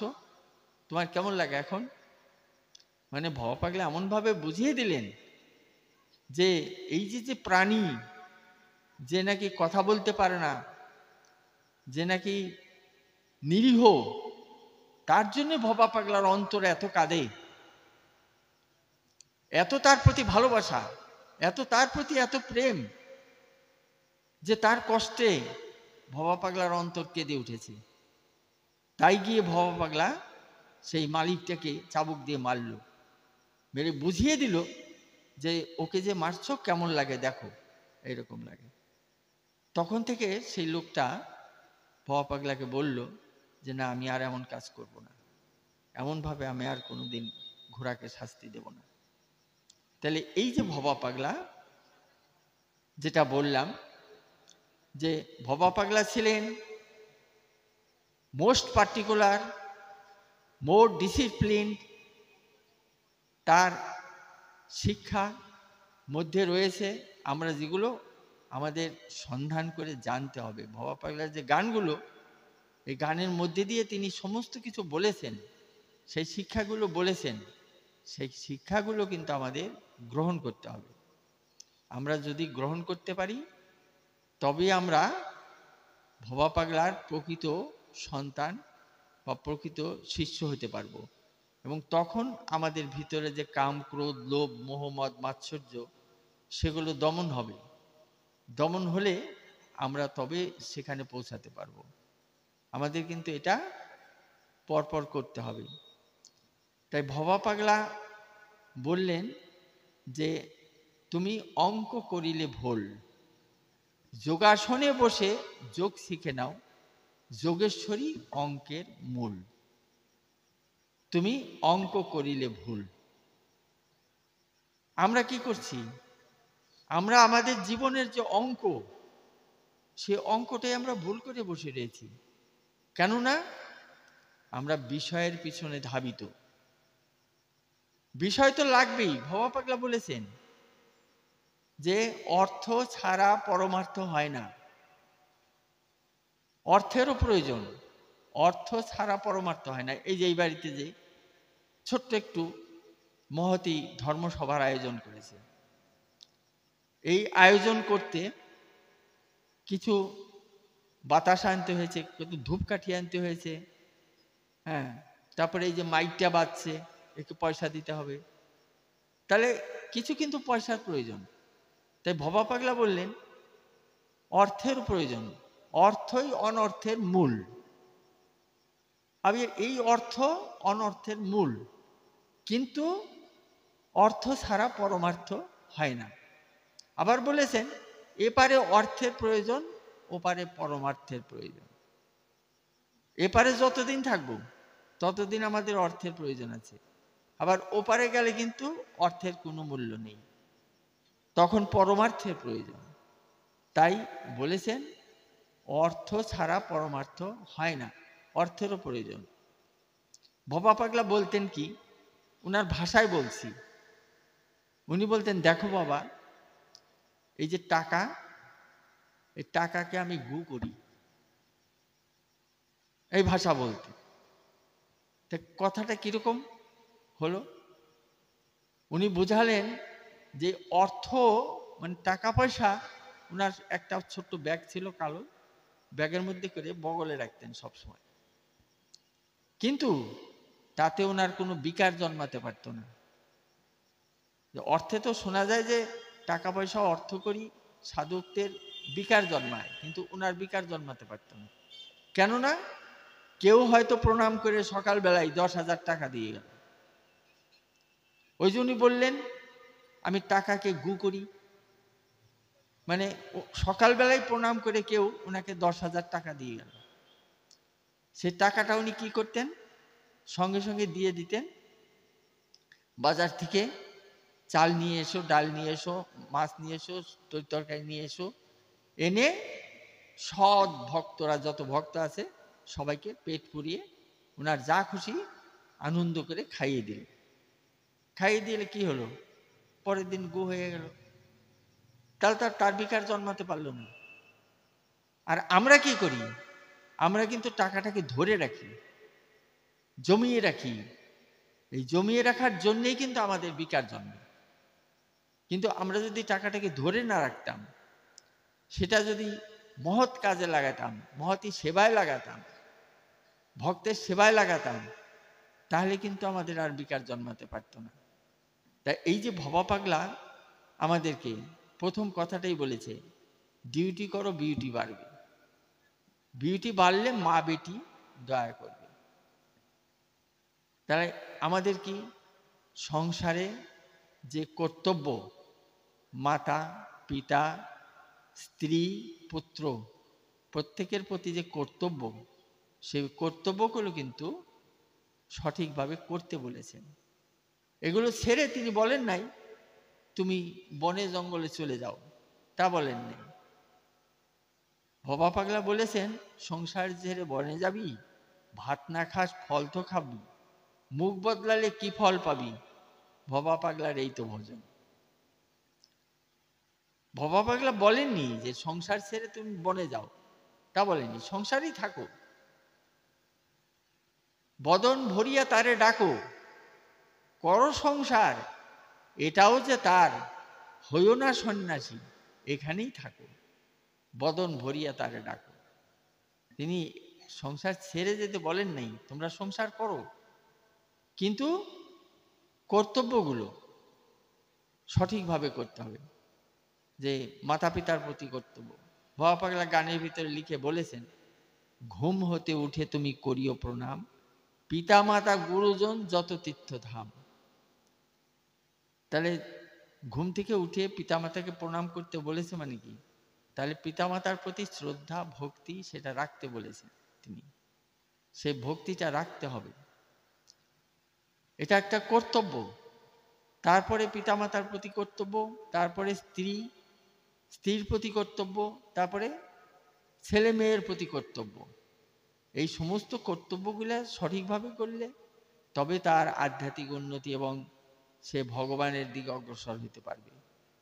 A: তোমার কেমন লাগে এখন মানে ভবা পাগলা এমনভাবে বুঝিয়ে দিলেন যে এই যে যে প্রাণী যে নাকি কথা বলতে পারে না যে নাকি নিরীহ তার জন্য ভবা পাগলার অন্তর এত কাঁদে এত তার প্রতি ভালোবাসা এত তার প্রতি এত প্রেম যে তার কষ্টে ভবা পাগলার অন্তর কেঁদে উঠেছে তাই গিয়ে ভবা পাগলা সেই মালিকটাকে চাবুক দিয়ে মারল মেরে বুঝিয়ে দিল যে ওকে যে মারছ কেমন লাগে দেখো এরকম লাগে তখন থেকে সেই লোকটা ভবা পাগলাকে বলল যে না আমি আর এমন কাজ করব না এমনভাবে আমি আর কোনোদিন ঘোড়াকে শাস্তি দেব না তাহলে এই যে ভবা পাগলা যেটা বললাম যে ভবা পাগলা ছিলেন মোস্ট পার্টিকুলার মোর ডিসিপ্লিন তার শিক্ষা মধ্যে রয়েছে আমরা যেগুলো আমাদের সন্ধান করে জানতে হবে ভবা পাগলার যে গানগুলো এই গানের মধ্যে দিয়ে তিনি সমস্ত কিছু বলেছেন সেই শিক্ষাগুলো বলেছেন সেই শিক্ষাগুলো কিন্তু আমাদের গ্রহণ করতে হবে আমরা যদি গ্রহণ করতে পারি তবে আমরা ভবা পাগলার প্রকৃত সন্তান বা প্রকৃত শিষ্য হতে পারব এবং তখন আমাদের ভিতরে যে কাম ক্রোধ লোভ মোহাম্মদ মাৎসর্য সেগুলো দমন হবে দমন হলে আমরা তবে সেখানে পৌঁছাতে পারব আমাদের কিন্তু এটা পরপর করতে হবে তাই ভবা পাগলা বললেন যে তুমি অঙ্ক করিলে ভুল যোগাসনে বসে যোগ শিখে নাও যোগেশ্বরী অঙ্কের মূল তুমি অঙ্ক করিলে ভুল আমরা কি করছি আমরা আমাদের জীবনের যে অঙ্ক সে অঙ্কটাই আমরা ভুল করে বসে রয়েছি কেননা আমরা বিষয়ের পিছনে ধাবিত বিষয় তো লাগবেই ভবা পাগলা বলেছেন যে অর্থ ছাড়া পরমার্থ হয় না অর্থেরও প্রয়োজন অর্থ ছাড়া পরমার্থ হয় না এই যে এই বাড়িতে যে ছোট্ট একটু মহতি ধর্মসভার আয়োজন করেছে এই আয়োজন করতে কিছু বাতাস আনতে হয়েছে কিছু ধূপকাঠি আনতে হয়েছে হ্যাঁ তারপরে এই যে মাইকটা বাজছে একটু পয়সা দিতে হবে তাহলে কিছু কিন্তু পয়সার প্রয়োজন তাই ভবা পাগলা বললেন অর্থের প্রয়োজন অর্থই অনর্থের মূল আমি এই অর্থ অনর্থের মূল কিন্তু অর্থ ছাড়া পরমার্থ হয় না আবার বলেছেন এপারে অর্থের প্রয়োজন ওপারে পরমার্থের প্রয়োজন এপারে যতদিন থাকবো ততদিন আমাদের অর্থের প্রয়োজন আছে আবার ওপারে গেলে কিন্তু অর্থের কোনো মূল্য নেই তখন পরমার্থের প্রয়োজন তাই বলেছেন অর্থ ছাড়া পরমার্থ হয় না অর্থেরও প্রয়োজন ভবা পাগলা বলতেন কি ওনার ভাষায় বলছি উনি বলতেন দেখো বাবা এই যে টাকা এই টাকাকে আমি গু করি এই ভাষা বলতে কথাটা কিরকম হলো উনি বোঝালেন যে অর্থ মানে টাকা পয়সা ওনার একটা ছোট্ট ব্যাগ ছিল কালো ব্যাগের মধ্যে করে বগলে রাখতেন সবসময় কিন্তু তাতে ওনার কোনো বিকার জন্মাতে পারত না অর্থে তো শোনা যায় যে টাকা পয়সা অর্থ করি সাধকদের বিকার জন্মায় কিন্তু ওনার বিকার জন্মাতে পারত না কেননা কেউ হয়তো প্রণাম করে সকালবেলায় দশ হাজার টাকা দিয়ে গেল ওই জন্যই বললেন আমি টাকাকে গু করি মানে সকালবেলায় প্রণাম করে কেউ ওনাকে দশ হাজার টাকা দিয়ে গেল সে টাকাটা উনি কি করতেন সঙ্গে সঙ্গে দিয়ে দিতেন বাজার থেকে চাল নিয়ে এসো ডাল নিয়ে এসো মাছ নিয়ে এসো তরকারি নিয়ে এসো এনে সৎ ভক্তরা যত ভক্ত আছে সবাইকে পেট পুড়িয়ে ওনার যা খুশি আনন্দ করে খাইয়ে দিলেন খাইয়ে দিলে কি হলো পরের দিন গু হয়ে গেল তাহলে তার তার বিকার জন্মাতে পারলো না আর আমরা কি করি আমরা কিন্তু টাকাটাকে ধরে রাখি জমিয়ে রাখি এই জমিয়ে রাখার জন্যেই কিন্তু আমাদের বিকার জন্ম কিন্তু আমরা যদি টাকাটাকে ধরে না রাখতাম সেটা যদি মহৎ কাজে লাগাতাম মহতি সেবায় লাগাতাম ভক্তের সেবায় লাগাতাম তাহলে কিন্তু আমাদের আর বিকার জন্মাতে পারতো না তা এই যে ভবা পাগলা আমাদেরকে প্রথম কথাটাই বলেছে ডিউটি করো বিউটি বাড়বে বিউটি বাড়লে মা বেটি দয়া করবে তাহলে আমাদের কি সংসারে যে কর্তব্য মাতা পিতা স্ত্রী পুত্র প্রত্যেকের প্রতি যে কর্তব্য সেই কর্তব্যগুলো কিন্তু সঠিকভাবে করতে বলেছেন এগুলো ছেড়ে তিনি বলেন নাই তুমি বনে জঙ্গলে চলে যাও তা বলেননি ভবা পাগলা বলেছেন সংসার ঝেড়ে বনে যাবি ভাত না খাস ফল তো খাবি মুখ বদলালে কি ফল পাবি ভবা পাগলার এই তো ভোজন ভবা পাগলা বলেননি যে সংসার ছেড়ে তুমি বনে যাও তা বলেনি সংসারই থাকো বদন ভরিয়া তারে ডাকো কর সংসার এটাও যে তার হইও না সন্ন্যাসী এখানেই থাকো বদন ভরিয়া তারে ডাকো তিনি সংসার ছেড়ে যেতে বলেন নাই তোমরা সংসার করো কিন্তু কর্তব্যগুলো সঠিকভাবে করতে হবে যে মাতা পিতার প্রতি কর্তব্য ভবা পাগলা গানের ভিতরে লিখে বলেছেন ঘুম হতে উঠে তুমি করিও প্রণাম পিতা মাতা গুরুজন যত তীর্থধাম তাহলে ঘুম থেকে উঠে পিতামাতাকে প্রণাম করতে বলেছে মানে কি তাহলে পিতামাতার প্রতি শ্রদ্ধা ভক্তি সেটা রাখতে বলেছে তিনি সেই ভক্তিটা রাখতে হবে এটা একটা কর্তব্য তারপরে পিতামাতার প্রতি কর্তব্য তারপরে স্ত্রী স্ত্রীর প্রতি কর্তব্য তারপরে ছেলে মেয়ের প্রতি কর্তব্য এই সমস্ত কর্তব্যগুলো সঠিকভাবে করলে তবে তার আধ্যাত্মিক উন্নতি এবং সে ভগবানের দিকে অগ্রসর হতে পারবে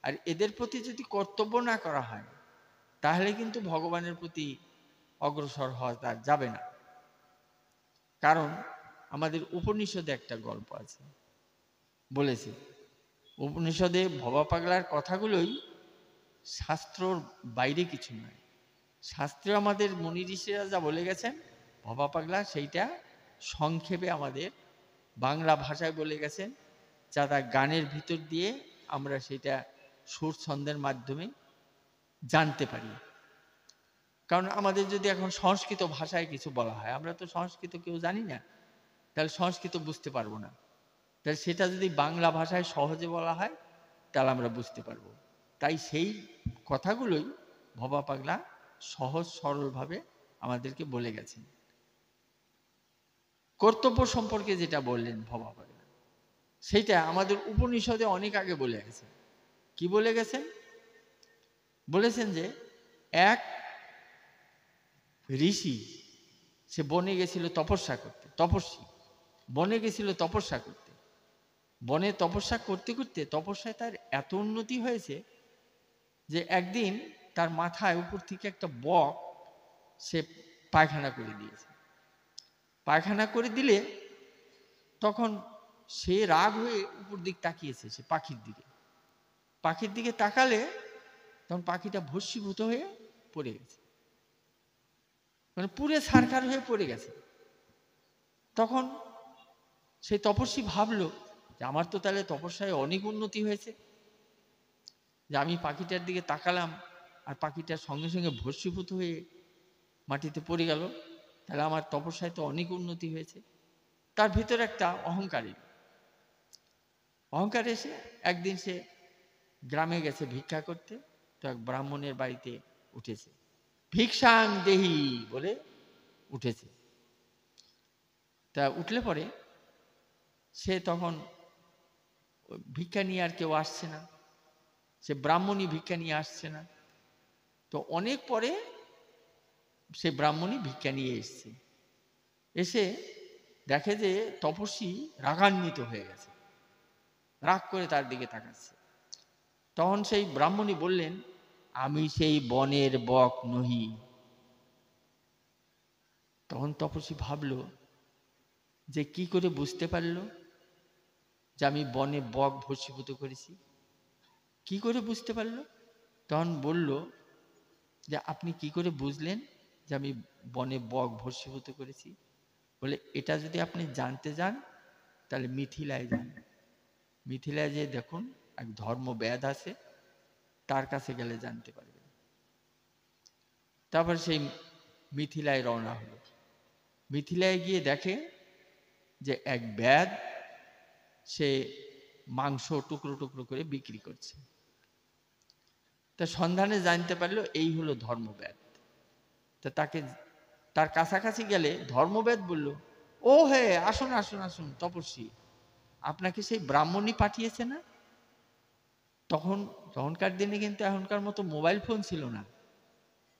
A: আর এদের প্রতি যদি কর্তব্য না করা হয় তাহলে কিন্তু ভগবানের প্রতি অগ্রসর হওয়া তার যাবে না কারণ আমাদের উপনিষদে একটা গল্প আছে বলেছে উপনিষদে ভবা পাগলার কথাগুলোই শাস্ত্রর বাইরে কিছু নয় শাস্ত্রে আমাদের মনি ঋষিরা যা বলে গেছেন ভবা পাগলা সেইটা সংক্ষেপে আমাদের বাংলা ভাষায় বলে গেছেন যারা গানের ভিতর দিয়ে আমরা সেটা সুর ছন্দের মাধ্যমে জানতে পারি কারণ আমাদের যদি এখন সংস্কৃত ভাষায় কিছু বলা হয় আমরা তো সংস্কৃত কেউ জানি না তাহলে সংস্কৃত বুঝতে পারবো না তাহলে সেটা যদি বাংলা ভাষায় সহজে বলা হয় তাহলে আমরা বুঝতে পারবো তাই সেই কথাগুলোই ভবা পাগলা সহজ সরলভাবে আমাদেরকে বলে গেছেন কর্তব্য সম্পর্কে যেটা বললেন ভবা পাগলা সেইটা আমাদের উপনিষদে অনেক আগে বলে গেছে কি বলে গেছেন বলেছেন যে এক ঋষি সে বনে গেছিল তপস্যা করতে তপস্বী বনে গেছিল তপস্যা করতে বনে তপস্যা করতে করতে তপস্যায় তার এত উন্নতি হয়েছে যে একদিন তার মাথায় উপর থেকে একটা বক সে পায়খানা করে দিয়েছে পায়খানা করে দিলে তখন সে রাগ হয়ে উপর দিক তাকিয়েছে সে পাখির দিকে পাখির দিকে তাকালে তখন পাখিটা ভস্মীভূত হয়ে পড়ে গেছে মানে পুরে সারকার হয়ে পড়ে গেছে তখন সে তপস্বী ভাবলো যে আমার তো তাহলে তপস্যায় অনেক উন্নতি হয়েছে যে আমি পাখিটার দিকে তাকালাম আর পাখিটার সঙ্গে সঙ্গে ভস্মীভূত হয়ে মাটিতে পড়ে গেল তাহলে আমার তপস্যায় তো অনেক উন্নতি হয়েছে তার ভিতরে একটা অহংকারী অহংকার এসে একদিন সে গ্রামে গেছে ভিক্ষা করতে তো এক ব্রাহ্মণের বাড়িতে উঠেছে ভিক্ষাং দেহি বলে উঠেছে তা উঠলে পরে সে তখন ভিক্ষা নিয়ে আর কেউ আসছে না সে ব্রাহ্মণী ভিক্ষা নিয়ে আসছে না তো অনেক পরে সে ব্রাহ্মণী ভিক্ষা নিয়ে এসছে এসে দেখে যে তপস্বী রাগান্বিত হয়ে গেছে রাগ করে তার দিকে তাকাচ্ছে তখন সেই ব্রাহ্মণী বললেন আমি সেই বনের বক নহি তখন তপসী ভাবল যে কি করে বুঝতে পারল যে আমি বনে বক ভস্মীভূত করেছি কি করে বুঝতে পারল তখন বলল যে আপনি কি করে বুঝলেন যে আমি বনে বক ভর্ষীভূত করেছি বলে এটা যদি আপনি জানতে যান তাহলে মিথিলায় যান মিথিলায় যে দেখুন এক ধর্ম ব্যাধ আছে তার কাছে গেলে জানতে পারবে তারপর সেই মিথিলায় রওনা হলো মিথিলায় গিয়ে দেখে যে এক ব্যাধ সে মাংস টুকরো টুকরো করে বিক্রি করছে তা সন্ধানে জানতে পারলো এই হলো ধর্মব্যাধ তা তাকে তার কাছাকাছি গেলে ধর্মব্যাধ বলল ও হে হ্যাঁ, আসুন আসুন আসুন তপস্বী আপনাকে সেই ব্রাহ্মণই পাঠিয়েছে না তখন তখনকার দিনে কিন্তু এখনকার মতো মোবাইল ফোন ছিল না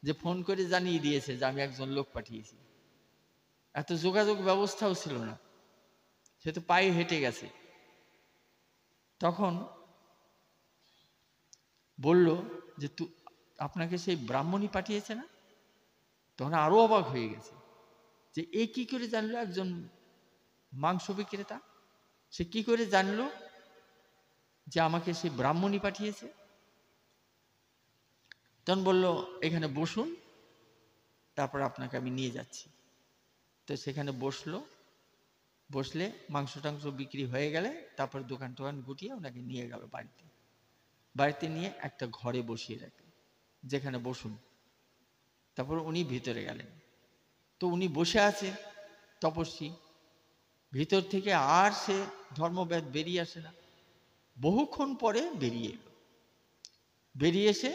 A: যে ফোন করে জানিয়ে দিয়েছে যে আমি একজন লোক পাঠিয়েছি এত যোগাযোগ ব্যবস্থাও ছিল না সে তো পায়ে হেঁটে গেছে তখন বলল যে তু আপনাকে সেই ব্রাহ্মণই পাঠিয়েছে না তখন আরো অবাক হয়ে গেছে যে এ কি করে জানলো একজন মাংস বিক্রেতা সে কি করে জানল যে আমাকে সে ব্রাহ্মণী পাঠিয়েছে তখন বলল এখানে বসুন তারপর আপনাকে আমি নিয়ে যাচ্ছি তো সেখানে বসলো বসলে মাংস টাংস বিক্রি হয়ে গেলে তারপর দোকান টোকান গুটিয়ে ওনাকে নিয়ে গেল বাড়িতে বাড়িতে নিয়ে একটা ঘরে বসিয়ে রাখলেন যেখানে বসুন তারপর উনি ভিতরে গেলেন তো উনি বসে আছে তপস্বী ভিতর থেকে আর সে ধর্মবেদ বেরিয়ে আসে না বহুক্ষণ পরে বেরিয়ে এলো বেরিয়ে এসে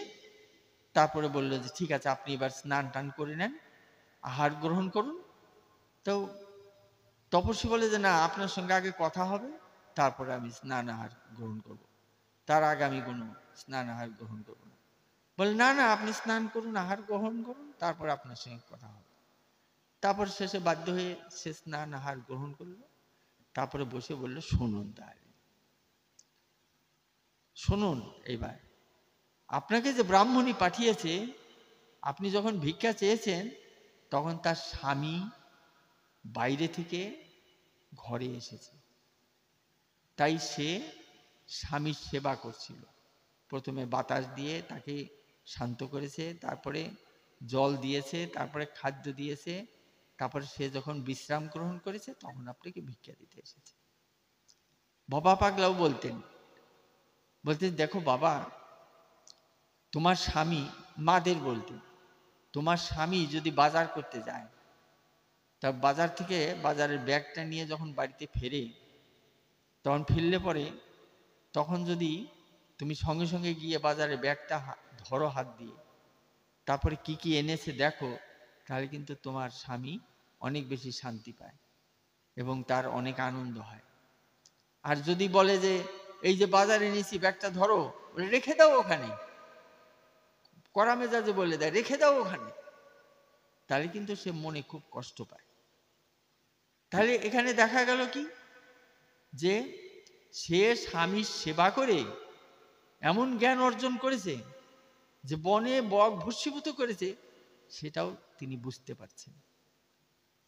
A: তারপরে বললো যে ঠিক আছে আপনি এবার স্নান টান করে নেন আহার গ্রহণ করুন তো তপস্বী বলে যে না আপনার সঙ্গে আগে কথা হবে তারপরে আমি স্নান আহার গ্রহণ করব। তার আগে আমি কোনো স্নান আহার গ্রহণ করব না বলে না না আপনি স্নান করুন আহার গ্রহণ করুন তারপর আপনার সঙ্গে কথা হবে তারপর শেষে বাধ্য হয়ে সে স্নান আহার গ্রহণ করলো তারপরে বসে বলল শুনুন তাহলে শুনুন এইবার আপনাকে যে ব্রাহ্মণী পাঠিয়েছে আপনি যখন ভিক্ষা চেয়েছেন তখন তার স্বামী বাইরে থেকে ঘরে এসেছে তাই সে স্বামীর সেবা করছিল প্রথমে বাতাস দিয়ে তাকে শান্ত করেছে তারপরে জল দিয়েছে তারপরে খাদ্য দিয়েছে তারপরে সে যখন বিশ্রাম গ্রহণ করেছে তখন আপনাকে ভিক্ষা দিতে এসেছে বাবা পাগলাও বলতেন বলতেন দেখো বাবা তোমার স্বামী মাদের বলতেন তোমার স্বামী যদি বাজার করতে যায় তা বাজার থেকে বাজারের ব্যাগটা নিয়ে যখন বাড়িতে ফেরে তখন ফিরলে পরে তখন যদি তুমি সঙ্গে সঙ্গে গিয়ে বাজারে ব্যাগটা ধরো হাত দিয়ে তারপরে কি কি এনেছে দেখো তাহলে কিন্তু তোমার স্বামী অনেক বেশি শান্তি পায় এবং তার অনেক আনন্দ হয় আর যদি বলে যে এই যে বাজারে নিছি ব্যাগটা ধরো রেখে দাও ওখানে করা মেজাজে বলে দেয় রেখে দাও ওখানে তাহলে কিন্তু সে মনে খুব কষ্ট পায় তাহলে এখানে দেখা গেল কি যে সে স্বামীর সেবা করে এমন জ্ঞান অর্জন করেছে যে বনে বক ভস্মীভূত করেছে সেটাও তিনি বুঝতে পারছেন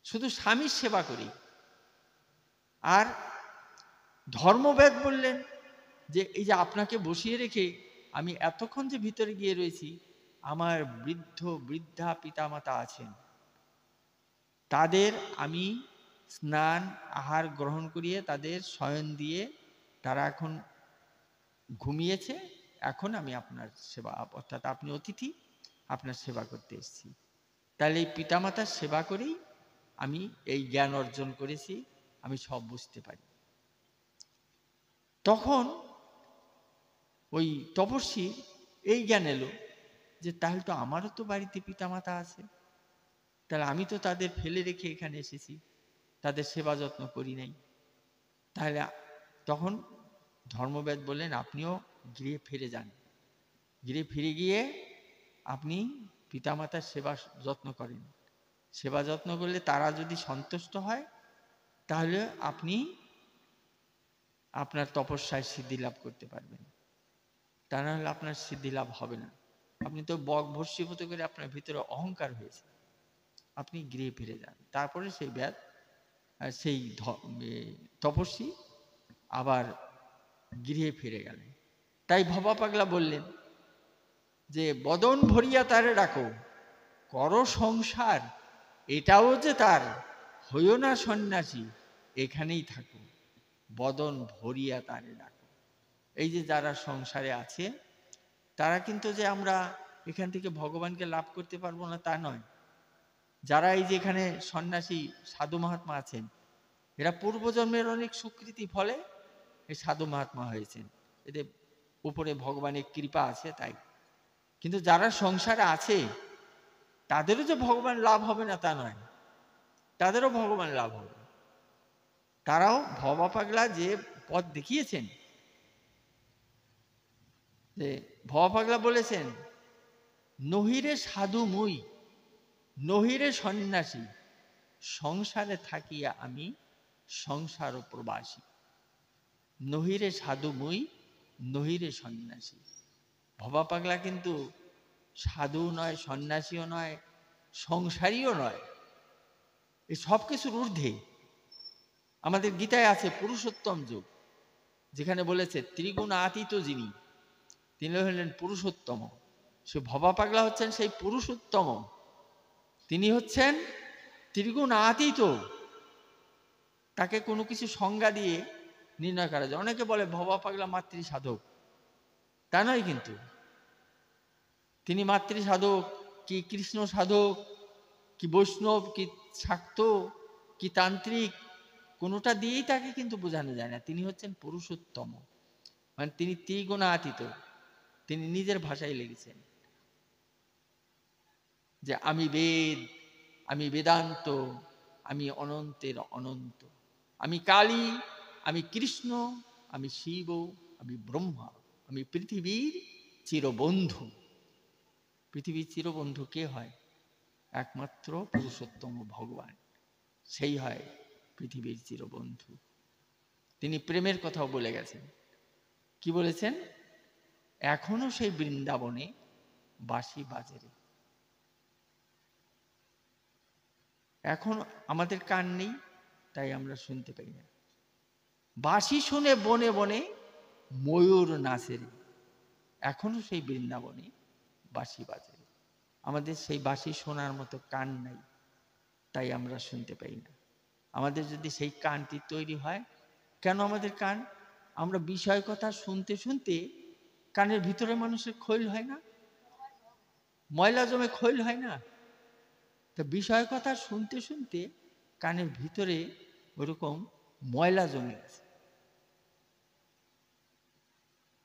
A: শুধু স্বামীর সেবা করি আর ধর্মবেদ বললেন যে এই যে আপনাকে বসিয়ে রেখে আমি এতক্ষণ যে ভিতরে গিয়ে রয়েছি আমার বৃদ্ধ বৃদ্ধা পিতামাতা আছেন তাদের আমি স্নান আহার গ্রহণ করিয়ে তাদের শয়ন দিয়ে তারা এখন ঘুমিয়েছে এখন আমি আপনার সেবা অর্থাৎ আপনি অতিথি আপনার সেবা করতে এসেছি তাহলে এই পিতামাতার সেবা করেই আমি এই জ্ঞান অর্জন করেছি আমি সব বুঝতে পারি তখন ওই তপস্বী এই জ্ঞান এলো যে তাহলে তো আমারও তো বাড়িতে পিতামাতা আছে তাহলে আমি তো তাদের ফেলে রেখে এখানে এসেছি তাদের সেবা যত্ন করি নাই তাহলে তখন ধর্মবেদ বললেন আপনিও গৃহে ফিরে যান গৃহে ফিরে গিয়ে আপনি পিতামাতার সেবা যত্ন করেন সেবা যত্ন করলে তারা যদি সন্তুষ্ট হয় তাহলে আপনি আপনার তপস্যায় সিদ্ধি লাভ করতে পারবেন তা না হলে আপনার সিদ্ধি লাভ হবে না আপনি তো বক ভর্ষীভূত করে আপনার ভিতরে অহংকার হয়েছে আপনি গৃহে ফিরে যান তারপরে সেই ব্যাধ সেই তপস্বী আবার গৃহে ফিরে গেলেন তাই ভবা পাগলা বললেন যে বদন ভরিয়া তারে ডাকো কর সংসার এটাও যে তার হইও না সন্ন্যাসী এখানেই থাকো বদন ভরিয়া তারে ডাকো এই যে যারা সংসারে আছে তারা কিন্তু যে আমরা এখান থেকে ভগবানকে লাভ করতে পারবো না তা নয় যারা এই যে এখানে সন্ন্যাসী সাধু মহাত্মা আছেন এরা পূর্বজন্মের অনেক স্বীকৃতি ফলে এই সাধু মহাত্মা হয়েছেন এদের উপরে ভগবানের কৃপা আছে তাই কিন্তু যারা সংসারে আছে তাদেরও যে ভগবান লাভ হবে না তা নয় তাদেরও ভগবান লাভ হবে তারাও ভবা পাগলা যে পথ দেখিয়েছেন যে ভবা পাগলা বলেছেন নহিরে সাধু মুই নহিরে সন্ন্যাসী সংসারে থাকিয়া আমি সংসার প্রবাসী নহিরে সাধু মুই নহিরে সন্ন্যাসী ভবা পাগলা কিন্তু সাধু নয় সন্ন্যাসীও নয় সংসারীও নয় এই সব কিছুর ঊর্ধ্বে আমাদের গীতায় আছে পুরুষোত্তম যুগ যেখানে বলেছে ত্রিগুণ আতীত যিনি তিনি হলেন পুরুষোত্তম সে ভবা পাগলা হচ্ছেন সেই পুরুষোত্তম তিনি হচ্ছেন ত্রিগুণ আতীত তাকে কোনো কিছু সংজ্ঞা দিয়ে নির্ণয় করা যায় অনেকে বলে ভবা পাগলা মাতৃ সাধক তা নয় কিন্তু তিনি মাতৃ সাধক কি কৃষ্ণ সাধক কি বৈষ্ণব কি শাক্ত কি তান্ত্রিক কোনোটা দিয়েই তাকে কিন্তু বোঝানো যায় না তিনি হচ্ছেন পুরুষোত্তম মানে তিনি ত্রিগুণা আতীত তিনি নিজের ভাষায় লেগেছেন যে আমি বেদ আমি বেদান্ত আমি অনন্তের অনন্ত আমি কালী আমি কৃষ্ণ আমি শিব আমি ব্রহ্মা আমি পৃথিবীর চিরবন্ধু পৃথিবীর চিরবন্ধু কে হয় একমাত্র পুরুষোত্তম ভগবান সেই হয় পৃথিবীর চিরবন্ধু তিনি প্রেমের কথাও বলে গেছেন কি বলেছেন এখনো সেই বৃন্দাবনে বাসি বাজারে এখন আমাদের কান নেই তাই আমরা শুনতে পাই না বাসি শুনে বনে বনে ময়ূর নাচের এখনো সেই বৃন্দাবনে বাঁশি বাজে আমাদের সেই বাঁশি শোনার মতো কান নাই তাই আমরা শুনতে পাই না আমাদের যদি সেই কানটি তৈরি হয় কেন আমাদের কান আমরা বিষয় কথা শুনতে শুনতে কানের ভিতরে মানুষের খৈল হয় না ময়লা জমে খৈল হয় না তা বিষয় কথা শুনতে শুনতে কানের ভিতরে ওরকম ময়লা জমে গেছে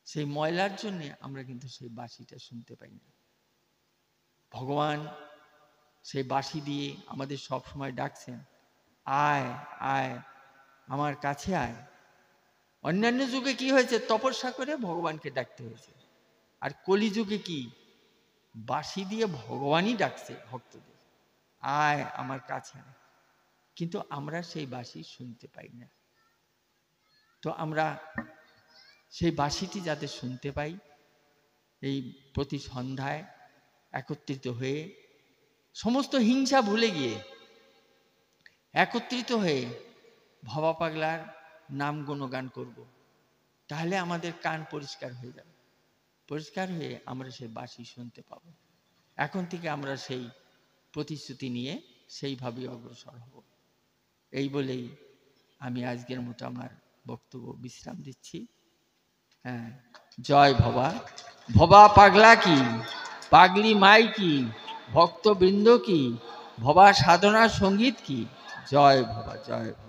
A: সেই ময়লার জন্য আমরা কিন্তু সেই বাঁশিটা শুনতে পাই না ভগবান সেই বাসি দিয়ে আমাদের সব সময় ডাকছেন আয় আয় আমার কাছে আয় অন্যান্য যুগে কি হয়েছে তপস্যা করে ভগবানকে ডাকতে হয়েছে আর কলিযুগে কি বাসি দিয়ে ভগবানই ডাকছে ভক্তদের আয় আমার কাছে আয় কিন্তু আমরা সেই বাসি শুনতে পাই না তো আমরা সেই বাসিটি যাতে শুনতে পাই এই প্রতি সন্ধ্যায় একত্রিত হয়ে সমস্ত হিংসা ভুলে গিয়ে একত্রিত হয়ে ভবা পাগলার নাম গুণগান করব। তাহলে আমাদের কান পরিষ্কার হয়ে যাবে পরিষ্কার হয়ে আমরা সেই বাসি শুনতে পাব এখন থেকে আমরা সেই প্রতিশ্রুতি নিয়ে সেইভাবেই অগ্রসর হব এই বলেই আমি আজকের মতো আমার বক্তব্য বিশ্রাম দিচ্ছি হ্যাঁ জয় ভবা ভবা পাগলা কি পাগলি মাই কি ভক্তবৃন্দ কি ভবা সাধনা সঙ্গীত কি জয় ভবা জয় ভবা